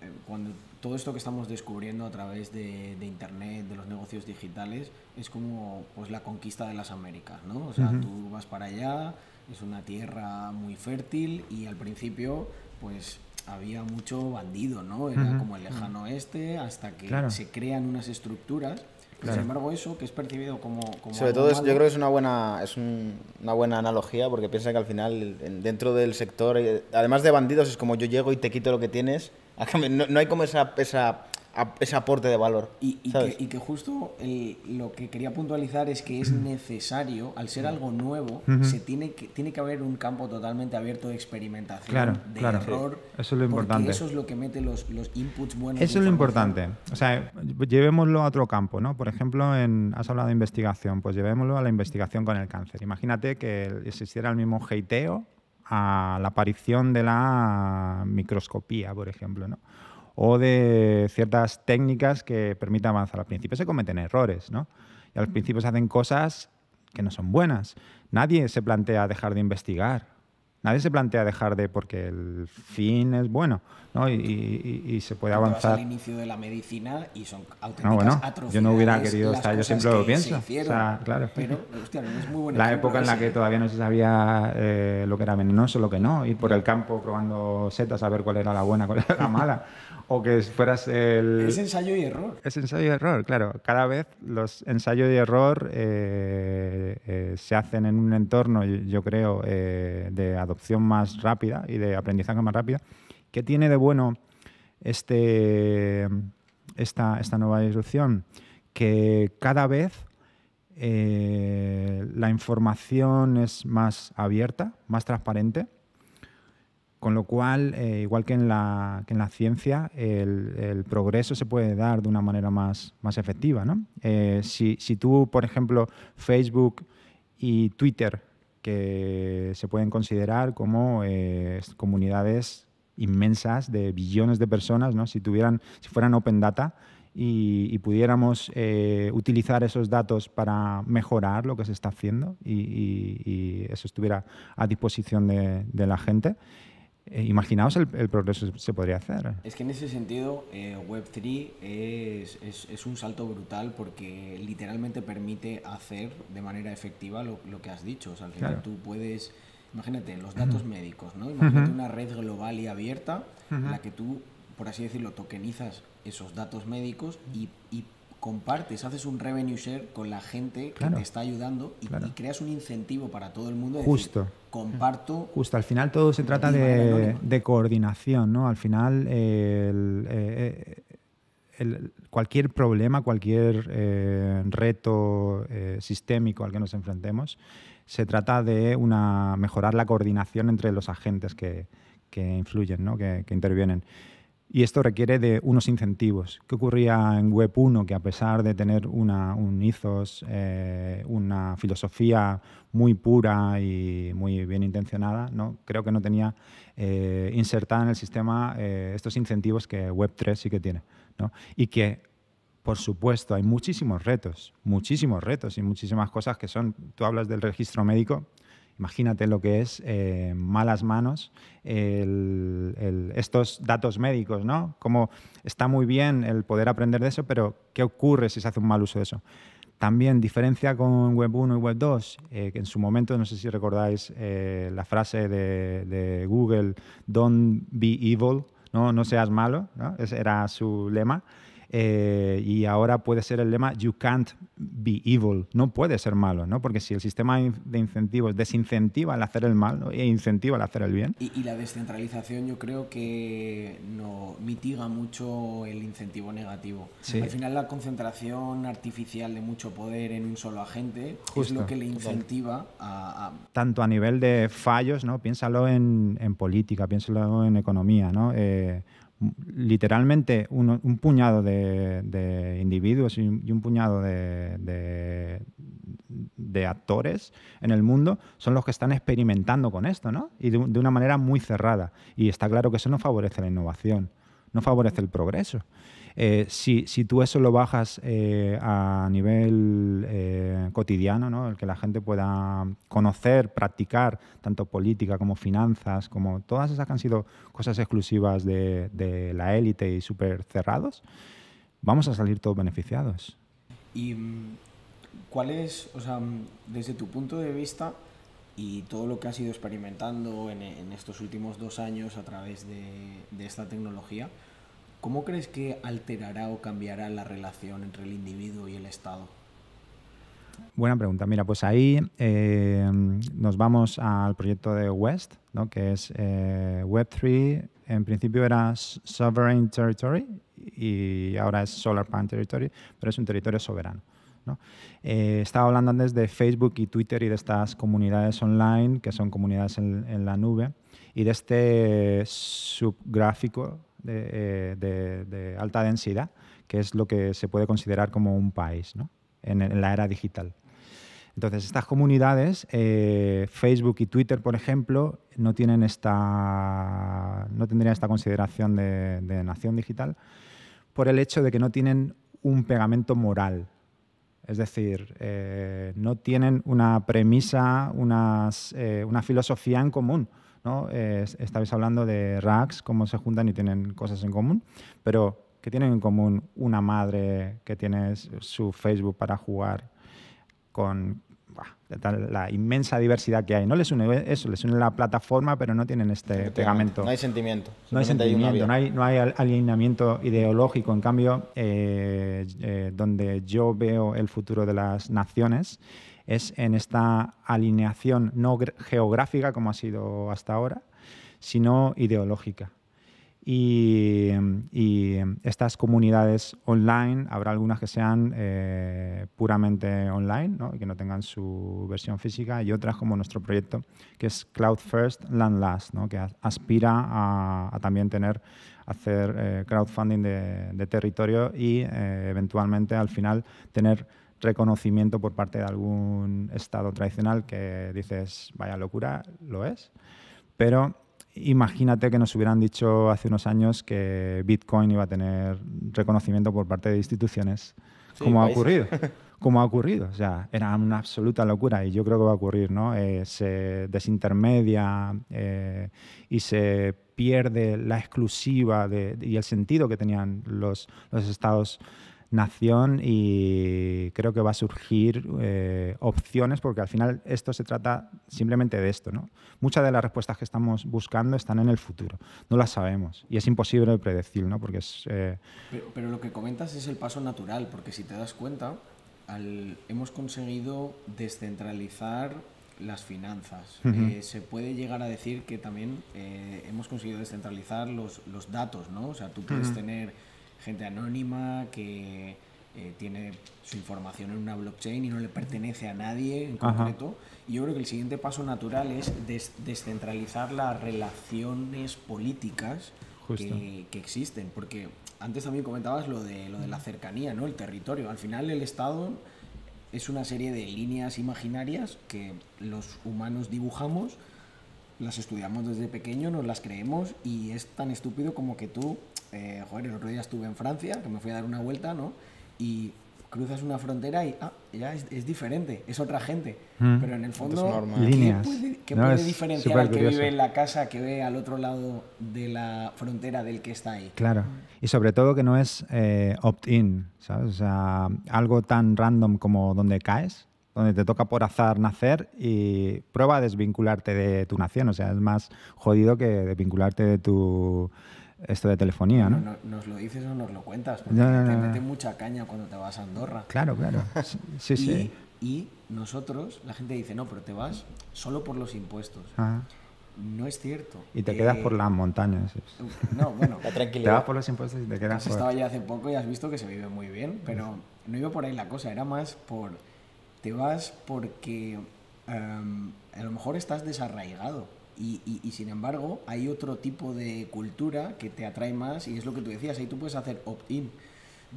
eh, cuando todo esto que estamos descubriendo a través de, Internet, de los negocios digitales, es como pues, la conquista de las Américas, ¿no? O sea, tú vas para allá, es una tierra muy fértil y al principio, pues había mucho bandido, ¿no? Era como el lejano oeste, hasta que se crean unas estructuras. Pues, sin embargo, eso que es percibido como... Sobre todo, yo creo que es una buena, es una buena analogía, porque piensa que al final, dentro del sector, eh, además de bandidos, es como yo llego y te quito lo que tienes no, hay como esa, ese aporte de valor. Y, y, que, justo lo que quería puntualizar es que es necesario, al ser algo nuevo, se tiene que, tiene que haber un campo totalmente abierto de experimentación, claro, de claro. Eso es lo importante. Eso es lo que mete los, inputs buenos. Eso es lo importante. O sea, llevémoslo a otro campo, ¿no? Por ejemplo, en, has hablado de investigación, pues llevémoslo a la investigación con el cáncer. Imagínate que existiera el mismo heiteo a la aparición de la microscopía, por ejemplo, o de ciertas técnicas que permitan avanzar. Al principio se cometen errores, y al principio se hacen cosas que no son buenas. Nadie se plantea dejar de investigar nadie se plantea dejar de porque el fin es bueno, ¿no? Y, se puede avanzar. inicio de la medicina y son auténticas Yo no hubiera querido estar, yo siempre lo pienso. La época en la que ¿eh? todavía no se sabía eh, lo que era venenoso, lo que no, ir por el campo probando setas a ver cuál era la buena, cuál era la mala o que fueras el... Es ensayo y error. Es ensayo y error, claro. Cada vez los ensayos y error eh, eh, se hacen en un entorno, yo creo, eh, de adopción más rápida y de aprendizaje más rápida. ¿Qué tiene de bueno este, esta, esta nueva disrupción? Que cada vez la información es más abierta, más transparente con lo cual, eh, igual que en la, ciencia, el, progreso se puede dar de una manera más, efectiva. Eh, si, tú, por ejemplo, Facebook y Twitter, que se pueden considerar como eh, comunidades inmensas de billones de personas, si, tuvieran, si fueran open data y, pudiéramos utilizar esos datos para mejorar lo que se está haciendo y, eso estuviera a disposición de la gente. Eh, imaginaos el, el, progreso que se podría hacer. Es que en ese sentido, eh, Web3 es, es, un salto brutal porque literalmente permite hacer de manera efectiva lo, lo que has dicho. al final tú puedes, imagínate, los datos médicos, ¿no? Imagínate una red global y abierta en la que tú, por así decirlo, tokenizas esos datos médicos y, y compartes, haces un revenue share con la gente que te está ayudando y, creas un incentivo para todo el mundo. Justo. comparto. Justo, al final todo se trata de, coordinación, ¿no? Al final eh, cualquier problema, cualquier eh, reto eh, sistémico al que nos enfrentemos, se trata de una, mejorar la coordinación entre los agentes que, que influyen, ¿no? que intervienen y esto requiere de unos incentivos. ¿Qué ocurría en Web 1? Que a pesar de tener un ethos, eh, una filosofía muy pura y muy bien intencionada, ¿no? creo que no tenía eh, insertada en el sistema eh, estos incentivos que Web 3 sí que tiene. ¿no? Y que, por supuesto, hay muchísimos retos, muchísimos retos y muchísimas cosas que son, tú hablas del registro médico, Imagínate lo que es eh, malas manos, estos datos médicos, ¿no? Como está muy bien el poder aprender de eso, pero ¿qué ocurre si se hace un mal uso de eso? También diferencia con Web 1 y Web 2, eh, que en su momento, no sé si recordáis eh, la frase de, de, Google, don't be evil, no, no seas malo, ¿no? Ese era su lema. Eh, y ahora puede ser el lema You can't be evil, no puede ser malo, ¿no? Porque si el sistema de incentivos desincentiva el hacer el mal e incentiva el hacer el bien. Y, la descentralización yo creo que no mitiga mucho el incentivo negativo. Al final la concentración artificial de mucho poder en un solo agente es lo que le incentiva a, Tanto a nivel de fallos, ¿no? Piénsalo en, en política, piénsalo en economía, ¿no? Eh, literalmente un, puñado de, individuos y un, puñado de, de, actores en el mundo son los que están experimentando con esto, ¿no? Y de, una manera muy cerrada. Y está claro que eso no favorece la innovación, no favorece el progreso. Eh, si, si, tú eso lo bajas eh, a nivel eh, cotidiano, el que la gente pueda conocer, practicar, tanto política como finanzas, como todas esas que han sido cosas exclusivas de, de la élite y súper cerrados, vamos a salir todos beneficiados. ¿Y mm, cuál es, o sea, mm, desde tu punto de vista y todo lo que has ido experimentando en, en estos últimos dos años a través de, de esta tecnología, ¿Cómo crees que alterará o cambiará la relación entre el individuo y el Estado? Buena pregunta. Mira, pues ahí eh, nos vamos al proyecto de West, ¿no? que es eh, Web3. En principio era Sovereign Territory y ahora es Solar Pan Territory, pero es un territorio soberano. Eh, estaba hablando antes de Facebook y Twitter y de estas comunidades online, que son comunidades en, en la nube, y de este subgráfico eh, de, alta densidad, que es lo que se puede considerar como un país en, la era digital. Entonces, estas comunidades, eh, Facebook y Twitter, por ejemplo, no, tienen esta, no tendrían esta consideración de, nación digital por el hecho de que no tienen un pegamento moral. Es decir, eh, no tienen una premisa, una filosofía en común. ¿no? estabais hablando de racks, cómo se juntan y tienen cosas en común, pero ¿qué tienen en común una madre que tiene su Facebook para jugar con la inmensa diversidad que hay? No les une eso, les une la plataforma, pero no tienen este pegamento. No hay sentimiento. No hay sentimiento, no hay, no hay alineamiento ideológico. En cambio, eh, eh, donde yo veo el futuro de las naciones es en esta alineación no geográfica como ha sido hasta ahora, sino ideológica. Y, estas comunidades online, habrá algunas que sean eh, puramente online y que no tengan su versión física y otras como nuestro proyecto que es Cloud First, Land Last, que aspira a, también tener, hacer eh, crowdfunding de, territorio y eh, eventualmente al final tener reconocimiento por parte de algún Estado tradicional que dices, vaya locura, lo es. Pero imagínate que nos hubieran dicho hace unos años que Bitcoin iba a tener reconocimiento por parte de instituciones, como ha ocurrido. como ha ocurrido, o sea, era una absoluta locura y yo creo que va a ocurrir, ¿no? Eh, se desintermedia eh, y se pierde la exclusiva y el sentido que tenían los, los estados nación y creo que va a surgir eh, opciones porque al final esto se trata simplemente de esto. ¿no? Muchas de las respuestas que estamos buscando están en el futuro, no las sabemos y es imposible predecir, ¿no? porque es... Eh, pero, lo que comentas es el paso natural, porque si te das cuenta, hemos conseguido descentralizar las finanzas. Eh, se puede llegar a decir que también hemos conseguido descentralizar los, los datos, ¿no? O sea, tú puedes tener gente anónima que eh, tiene su información en una blockchain y no le pertenece a nadie en concreto. Y yo creo que el siguiente paso natural es descentralizar las relaciones políticas que, que, existen. Porque antes también comentabas lo de, lo de la cercanía, ¿no? El territorio. Al final el Estado es una serie de líneas imaginarias que los humanos dibujamos, las estudiamos desde pequeño, nos las creemos y es tan estúpido como que tú eh, joder, el otro día estuve en Francia, que me fui a dar una vuelta, ¿no? Y cruzas una frontera y ah, ya es, diferente, es otra gente. Mm. Pero en el fondo, ¿qué Líneas. puede, puede diferenciar al que vive en la casa que ve al otro lado de la frontera del que está ahí? Claro. Y sobre todo que no es eh, opt-in, ¿sabes? O sea, algo tan random como donde caes, donde te toca por azar nacer y prueba a desvincularte de tu nación. O sea, es más jodido que desvincularte de tu esto de telefonía, ¿no? nos lo dices o nos lo cuentas, porque te mete mucha caña cuando te vas a Andorra. Claro, claro. Sí, sí. Y, nosotros, la gente dice, no, pero te vas solo por los impuestos. Ah. No es cierto. Y te quedas por eh, las montañas. No, bueno. La Te vas por los impuestos y te quedas has estado ya hace poco y has visto que se vive muy bien, pero no iba por ahí la cosa, era más por... Te vas porque em, a lo mejor estás desarraigado. Y, sin embargo, hay otro tipo de cultura que te atrae más y es lo que tú decías, ahí tú puedes hacer opt-in.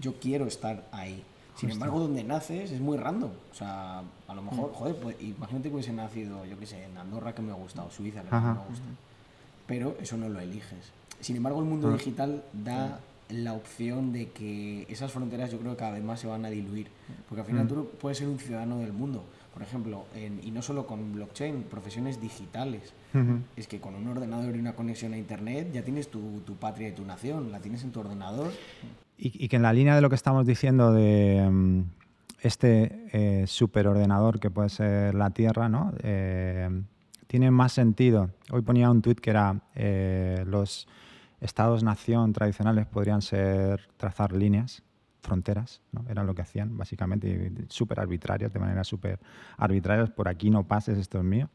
Yo quiero estar ahí. Sin embargo, donde naces es muy random. O sea, a lo mejor, mm. joder, pues, imagínate que hubiese nacido, yo qué sé, en Andorra que me ha gustado, Suiza que me gusta. Pero eso no lo eliges. Sin embargo, el mundo ah. digital da mm. la opción de que esas fronteras yo creo que cada vez más se van a diluir. Porque al final mm. tú puedes ser un ciudadano del mundo, por ejemplo, y no solo con blockchain, profesiones digitales. Es que con un ordenador y una conexión a Internet ya tienes tu, patria y tu nación, la tienes en tu ordenador. Y, que en la línea de lo que estamos diciendo de mm, este eh, superordenador que puede ser la Tierra, ¿no? Eh, tiene más sentido. Hoy ponía un tuit que era eh, los estados-nación tradicionales podrían ser trazar líneas fronteras, ¿no? era lo que hacían, básicamente, súper arbitrarios, de manera súper arbitraria, por aquí no pases, esto es mío.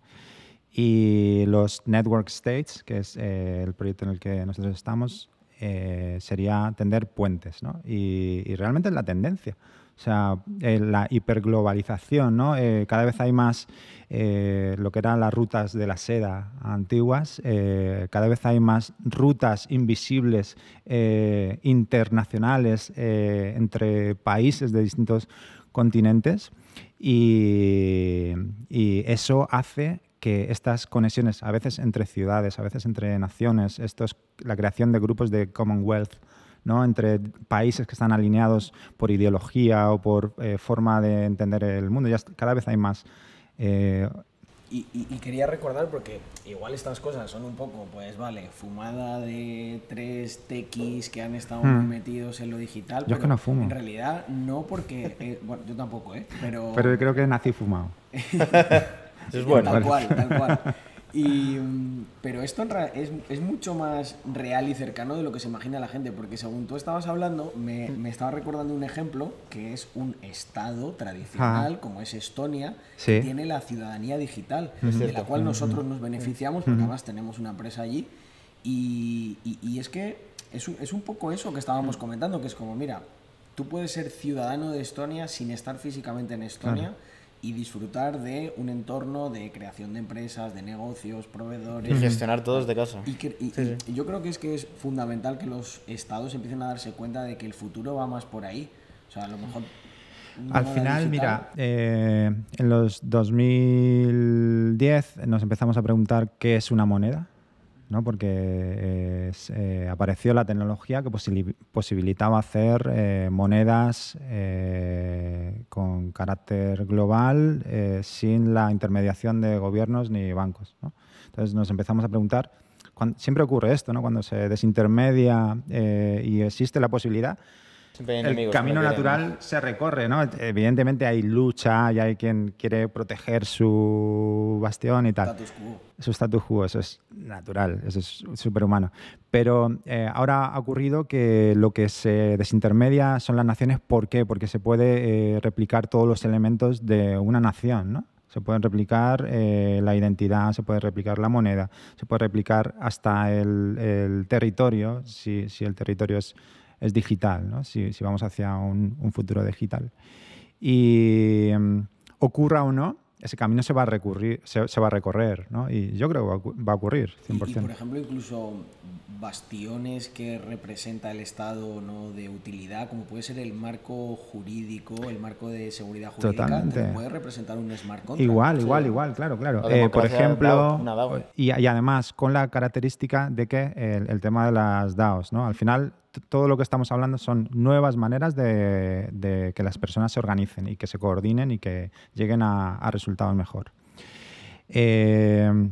Y los Network States, que es eh, el proyecto en el que nosotros estamos, eh, sería tender puentes, ¿no? Y, realmente es la tendencia. O sea, eh, la hiperglobalización, eh, cada vez hay más lo que eran las rutas de la seda antiguas, cada vez hay más rutas invisibles internacionales entre países de distintos continentes y, y eso hace que estas conexiones, a veces entre ciudades, a veces entre naciones, esto es la creación de grupos de Commonwealth, ¿no? entre países que están alineados por ideología o por eh, forma de entender el mundo. Ya cada vez hay más. Eh, y, quería recordar, porque igual estas cosas son un poco, pues vale, fumada de tres tequis que han estado mm. metidos en lo digital. Yo es que no fumo. En realidad, no porque. Eh, bueno, yo tampoco, ¿eh? Pero, pero creo que nací fumado. Es bueno. Tal cual, tal cual. Y, mm, pero esto es, es, mucho más real y cercano de lo que se imagina la gente, porque según tú estabas hablando, me, mm. me estaba recordando un ejemplo que es un estado tradicional, ah. como es Estonia, que tiene la ciudadanía digital, de la cual mm, nosotros nos beneficiamos, porque además tenemos una empresa allí. Y, y, es que es un, es un poco eso que estábamos comentando, que es como, mira, tú puedes ser ciudadano de Estonia sin estar físicamente en Estonia y disfrutar de un entorno de creación de empresas, de negocios, proveedores. Y gestionar todos de casa. Y, yo creo que es que es fundamental que los estados empiecen a darse cuenta de que el futuro va más por ahí. O sea, a lo mejor. Al final, mira, eh, en los 2010 nos empezamos a preguntar qué es una moneda. ¿no? porque eh, apareció la tecnología que posibilitaba hacer eh, monedas eh, con carácter global sin la intermediación de gobiernos ni bancos. Entonces nos empezamos a preguntar, siempre ocurre esto, ¿no? cuando se desintermedia y existe la posibilidad, el camino natural se recorre, ¿no? Evidentemente hay lucha y hay quien quiere proteger su bastión y tal. Status quo. Su status quo, eso es natural, eso es superhumano. Pero eh, ahora ha ocurrido que lo que se desintermedia son las naciones. ¿Por qué? Porque se puede eh, replicar todos los elementos de una nación, ¿no? Se pueden replicar eh, la identidad, se puede replicar la moneda, se puede replicar hasta el, territorio, si el territorio es es digital, si, vamos hacia un, futuro digital. Y mm, ocurra o no, ese camino se va a, recurrir, se, va a recorrer, ¿no? Y yo creo que va a ocurrir, 100%. por ejemplo, incluso bastiones que representa el Estado ¿no? de utilidad, como puede ser el marco jurídico, el marco de seguridad jurídica, Totalmente. puede representar un smart contract. Igual, igual, igual, claro, claro. Eh, por ejemplo, Y, además con la característica de que el, tema de las DAOs, ¿no? Al final todo lo que estamos hablando son nuevas maneras de, que las personas se organicen y que se coordinen y que lleguen a, resultados mejor. Eh,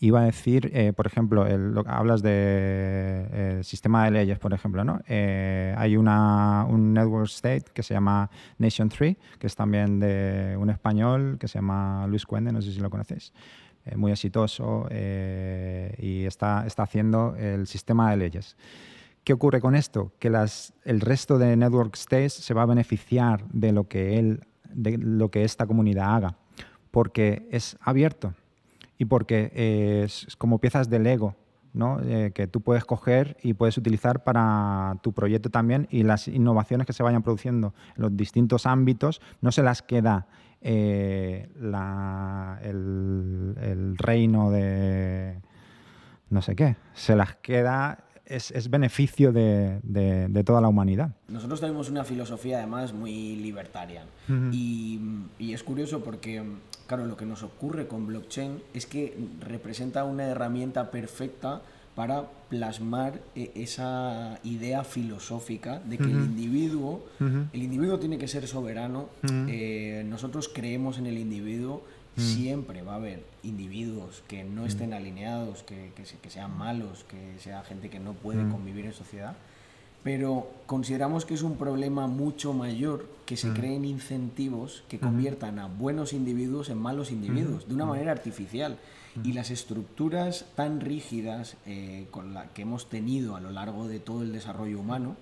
iba a decir, eh, por ejemplo, hablas de sistema de leyes, por ejemplo, eh, hay una, un network state que se llama Nation 3, que es también de un español que se llama Luis Cuende, no sé si lo conocéis, muy exitoso y está, está haciendo el sistema de leyes. ¿Qué ocurre con esto? Que el resto de network stays se va a beneficiar de lo que, él, de lo que esta comunidad haga, porque es abierto y porque es como piezas de Lego, ¿no? Eh, que tú puedes coger y puedes utilizar para tu proyecto también y las innovaciones que se vayan produciendo en los distintos ámbitos no se las queda eh, el, reino de no sé qué, se las queda es, beneficio de, toda la humanidad. Nosotros tenemos una filosofía además muy libertaria y, es curioso porque, claro, lo que nos ocurre con blockchain es que representa una herramienta perfecta para plasmar e, esa idea filosófica de que el individuo, el individuo tiene que ser soberano. Eh, nosotros creemos en el individuo Mm. Siempre va a haber individuos que no mm. estén alineados, que, sean malos, que sea gente que no puede mm. convivir en sociedad, pero consideramos que es un problema mucho mayor que se creen incentivos que conviertan a buenos individuos en malos individuos, de una manera artificial. Y las estructuras tan rígidas eh, con la que hemos tenido a lo largo de todo el desarrollo humano,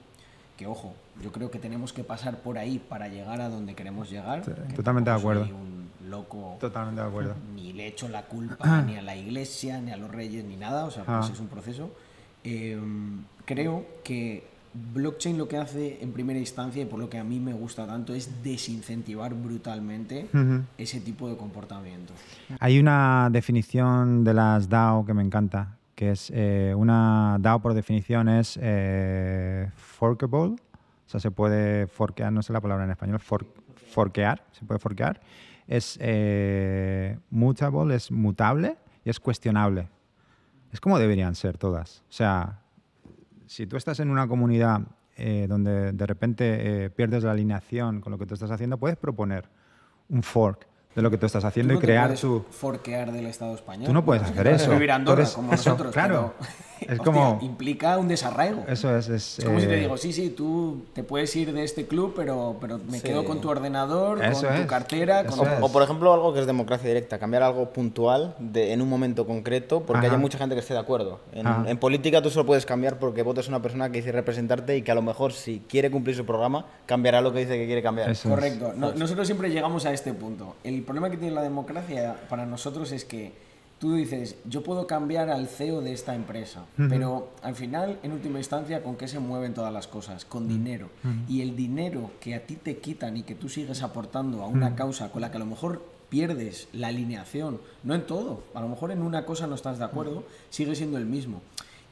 que ojo, yo creo que tenemos que pasar por ahí para llegar a donde queremos llegar. totalmente de acuerdo. Soy un loco. Totalmente de acuerdo. Ni le echo la culpa ni a la iglesia, ni a los reyes, ni nada. O sea, pues es un proceso. Em, creo que blockchain lo que hace en primera instancia y por lo que a mí me gusta tanto es desincentivar brutalmente ese tipo de comportamiento. Hay una definición de las DAO que me encanta, que es eh, una DAO por definición es eh, forkable, o sea, se puede forkear, no sé la palabra en español, for, forkear, se puede forkear, es eh, mutable, es mutable y es cuestionable. Es como deberían ser todas. O sea, si tú estás en una comunidad donde de repente pierdes la alineación con lo que tú estás haciendo, puedes proponer un fork de lo que tú estás haciendo tú no y crear te puedes su... forquear del Estado español. Tú no puedes hacer eso. Vivir Andorra, como nosotros, claro es como... implica un desarraigo. Eso es. Es, como si te eh, digo, sí, sí, tú te puedes ir de este club, pero, pero me quedo con tu ordenador, con tu cartera. O, por ejemplo, algo que es democracia directa, cambiar algo puntual de, en un momento concreto, porque haya hay mucha gente que esté de acuerdo. En, política tú solo puedes cambiar porque votas a una persona que dice representarte y que a lo mejor si quiere cumplir su programa, cambiará lo que dice que quiere cambiar. Correcto. nosotros siempre llegamos a este punto. El problema que tiene la democracia para nosotros es que tú dices, yo puedo cambiar al CEO de esta empresa, pero al final, en última instancia, ¿con qué se mueven todas las cosas? Con dinero. Y el dinero que a ti te quitan y que tú sigues aportando a una causa con la que a lo mejor pierdes la alineación, no en todo, a lo mejor en una cosa no estás de acuerdo, sigue siendo el mismo.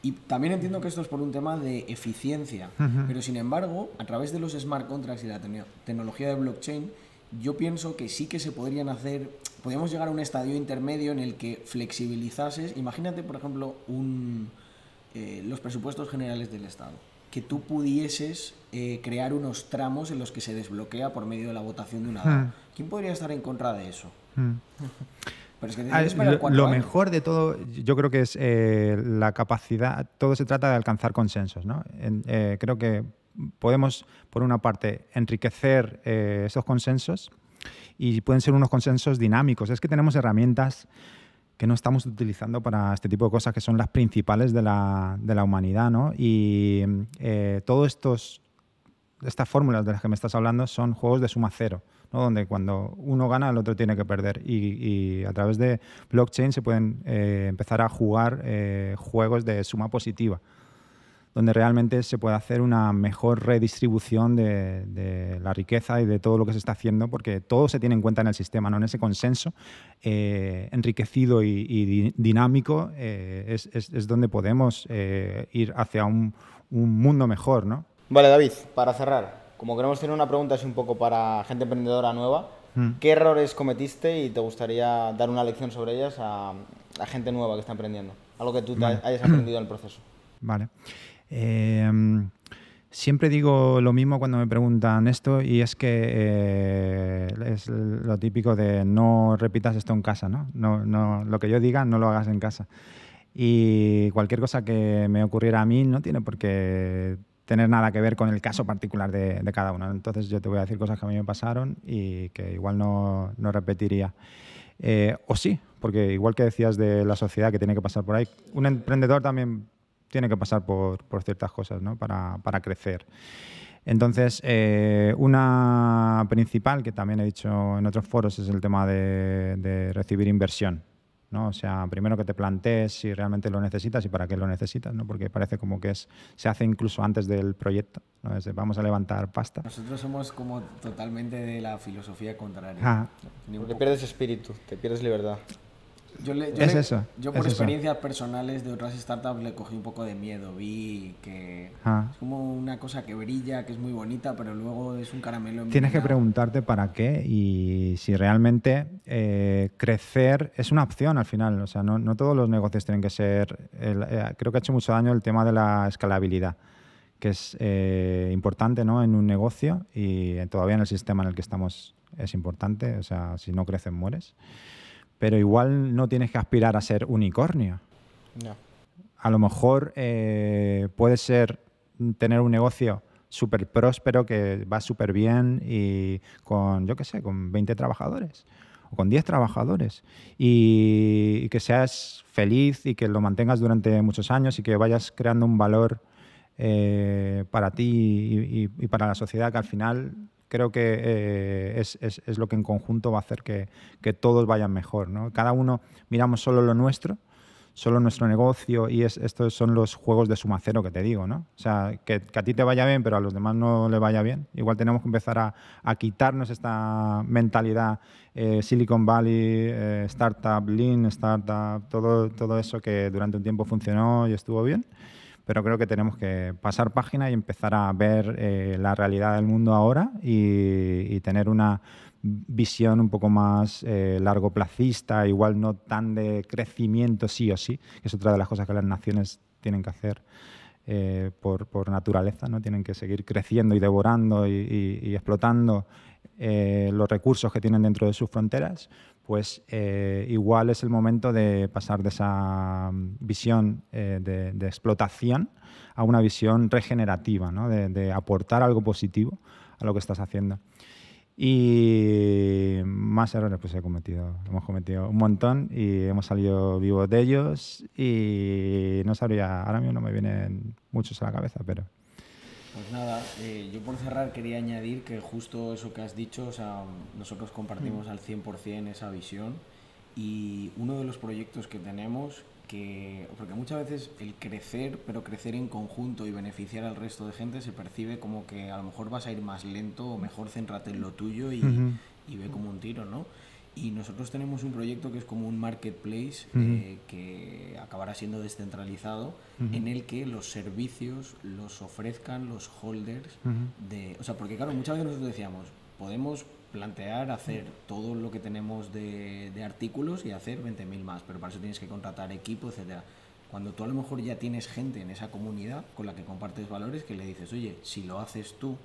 Y también entiendo que esto es por un tema de eficiencia, pero sin embargo, a través de los smart contracts y la tecnología de blockchain, yo pienso que sí que se podrían hacer, podríamos llegar a un estadio intermedio en el que flexibilizases, imagínate por ejemplo un, eh, los presupuestos generales del Estado, que tú pudieses eh, crear unos tramos en los que se desbloquea por medio de la votación de una hmm. ¿Quién podría estar en contra de eso? Hmm. Pero es que ah, lo, mejor de todo, yo creo que es eh, la capacidad, todo se trata de alcanzar consensos, ¿no? creo que podemos, por una parte, enriquecer eh, esos consensos y pueden ser unos consensos dinámicos. Es que tenemos herramientas que no estamos utilizando para este tipo de cosas que son las principales de la, de la humanidad, ¿no? Y eh, todos estas fórmulas de las que me estás hablando son juegos de suma cero, ¿no? donde cuando uno gana el otro tiene que perder. Y, a través de blockchain se pueden eh, empezar a jugar eh, juegos de suma positiva donde realmente se puede hacer una mejor redistribución de, la riqueza y de todo lo que se está haciendo, porque todo se tiene en cuenta en el sistema, ¿no? en ese consenso eh, enriquecido y, dinámico eh, es, donde podemos eh, ir hacia un, mundo mejor. ¿no? Vale, David, para cerrar, como queremos tener una pregunta así un poco para gente emprendedora nueva, mm. ¿Qué errores cometiste y te gustaría dar una lección sobre ellas a, la gente nueva que está emprendiendo? Algo que tú hayas aprendido en el proceso. Vale. Em, siempre digo lo mismo cuando me preguntan esto y es que eh, es lo típico de no repitas esto en casa, ¿no? No, ¿no? Lo que yo diga no lo hagas en casa. Y cualquier cosa que me ocurriera a mí no tiene por qué tener nada que ver con el caso particular de, cada uno. Entonces yo te voy a decir cosas que a mí me pasaron y que igual no, no repetiría. Eh, o sí, porque igual que decías de la sociedad que tiene que pasar por ahí, un emprendedor también tiene que pasar por, ciertas cosas para, crecer. Entonces, eh, una principal que también he dicho en otros foros es el tema de, recibir inversión. ¿no? O sea, primero que te plantees si realmente lo necesitas y para qué lo necesitas, Porque parece como que se hace incluso antes del proyecto, vamos a levantar pasta. Nosotros somos como totalmente de la filosofía contraria. Te pierdes espíritu, te pierdes libertad. Yo, es eso. Yo por experiencias personales de otras startups le cogí un poco de miedo. Vi que es como una cosa que brilla, que es muy bonita, pero luego es un caramelo. Tienes que preguntarte para qué y si realmente eh, crecer es una opción al final. O sea, no, no todos los negocios tienen que ser... Eh, creo que ha hecho mucho daño el tema de la escalabilidad que es eh, importante ¿no? en un negocio y todavía en el sistema en el que estamos es importante, o sea, si no creces mueres pero igual no tienes que aspirar a ser unicornio. No. A lo mejor eh, puede ser tener un negocio súper próspero que va súper bien y con, yo qué sé, con 20 trabajadores o con 10 trabajadores y, que seas feliz y que lo mantengas durante muchos años y que vayas creando un valor eh, para ti y para la sociedad que al final creo que eh, es, es, lo que en conjunto va a hacer que, que todos vayan mejor. ¿no? Cada uno miramos solo lo nuestro, solo nuestro negocio y estos son los juegos de sumacero que te digo, ¿no? O sea, que, a ti te vaya bien, pero a los demás no le vaya bien. Igual tenemos que empezar a, a quitarnos esta mentalidad eh, Silicon Valley, eh, startup, lean, startup, todo, todo eso que durante un tiempo funcionó y estuvo bien pero creo que tenemos que pasar página y empezar a ver eh, la realidad del mundo ahora y, tener una visión un poco más eh, largo placista, igual no tan de crecimiento sí o sí, que es otra de las cosas que las naciones tienen que hacer. Eh, por, naturaleza, ¿no? tienen que seguir creciendo y devorando y, explotando los recursos que tienen dentro de sus fronteras, pues eh, igual es el momento de pasar de esa mm, visión eh, de, explotación a una visión regenerativa, ¿no? de, de, aportar algo positivo a lo que estás haciendo. Y más errores pues he cometido, hemos cometido un montón y hemos salido vivos de ellos y no sabría, ahora mismo no me vienen muchos a la cabeza, pero pues nada, eh, yo por cerrar quería añadir que justo eso que has dicho, o sea, nosotros compartimos mm. al 100% esa visión y uno de los proyectos que tenemos, que, porque muchas veces el crecer, pero crecer en conjunto y beneficiar al resto de gente se percibe como que a lo mejor vas a ir más lento o mejor céntrate en lo tuyo y ve como un tiro, ¿no? Y nosotros tenemos un proyecto que es como un marketplace eh, que acabará siendo descentralizado, en el que los servicios los ofrezcan los holders de... O sea, porque claro, muchas veces nosotros decíamos, podemos plantear hacer todo lo que tenemos de, artículos y hacer 20.000 más, pero para eso tienes que contratar equipo, etcétera. Cuando tú a lo mejor ya tienes gente en esa comunidad con la que compartes valores que le dices, oye, si lo haces tú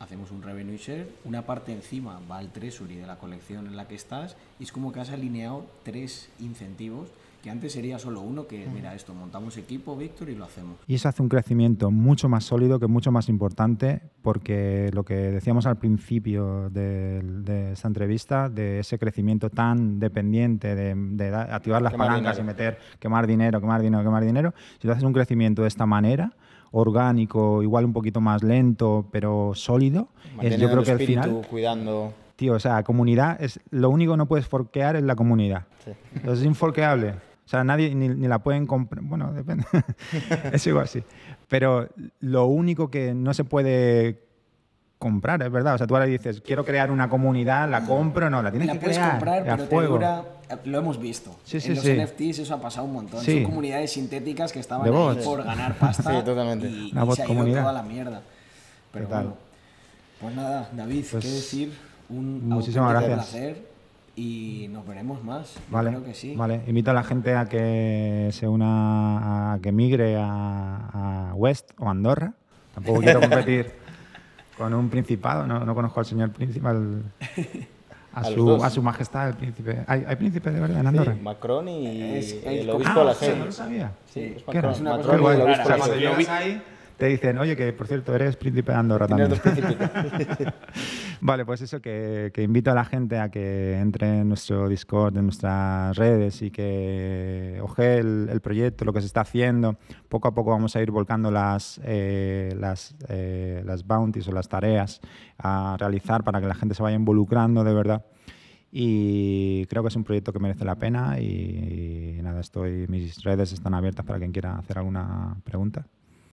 hacemos un revenue share, una parte encima va al treasury de la colección en la que estás y es como que has alineado tres incentivos que antes sería solo uno, que mira esto, montamos equipo, Víctor, y lo hacemos. Y eso hace un crecimiento mucho más sólido, que mucho más importante, porque lo que decíamos al principio de, esta entrevista, de ese crecimiento tan dependiente de, activar las palancas y meter, quemar dinero, quemar dinero, quemar dinero, si tú haces un crecimiento de esta manera, orgánico, igual un poquito más lento, pero sólido. yo creo que al final. Cuidando. Tío, o sea, comunidad, es, lo único que no puedes forquear es la comunidad. Entonces es inforqueable. O sea, nadie ni, la pueden comprar. Bueno, depende. es igual así. Pero lo único que no se puede comprar, es verdad. O sea, tú ahora dices, quiero crear una comunidad, la compro, no, la tienes la que puedes comprar, pero te eh, lo hemos visto. Sí, sí, en los NFTs eso ha pasado un montón. Son comunidades sintéticas que estaban ahí por ganar pasta. totalmente. Y, se ha ido toda la mierda. Pero bueno. Pues nada, David, pues qué decir. Un muchísimas gracias. placer y nos veremos más. Vale, Vale, invito a la gente a que se una, a que migre a, a West o Andorra. Tampoco quiero competir con un principado. No, no conozco al señor príncipe, a, su, a, su, majestad, el príncipe. ¿Hay, hay príncipe de verdad en Andorra? Macron y es, el obispo de la ah, sede. no lo sabía. Sí, es Macron. Es una Macron cosa la te dicen, oye, que por cierto, eres príncipe de Andorra también. vale, pues eso, que, invito a la gente a que entre en nuestro Discord, en nuestras redes y que oje el, proyecto, lo que se está haciendo. Poco a poco vamos a ir volcando las, eh, eh, las, bounties o las tareas a realizar para que la gente se vaya involucrando de verdad y creo que es un proyecto que merece la pena y, y, nada, estoy, mis redes están abiertas para quien quiera hacer alguna pregunta.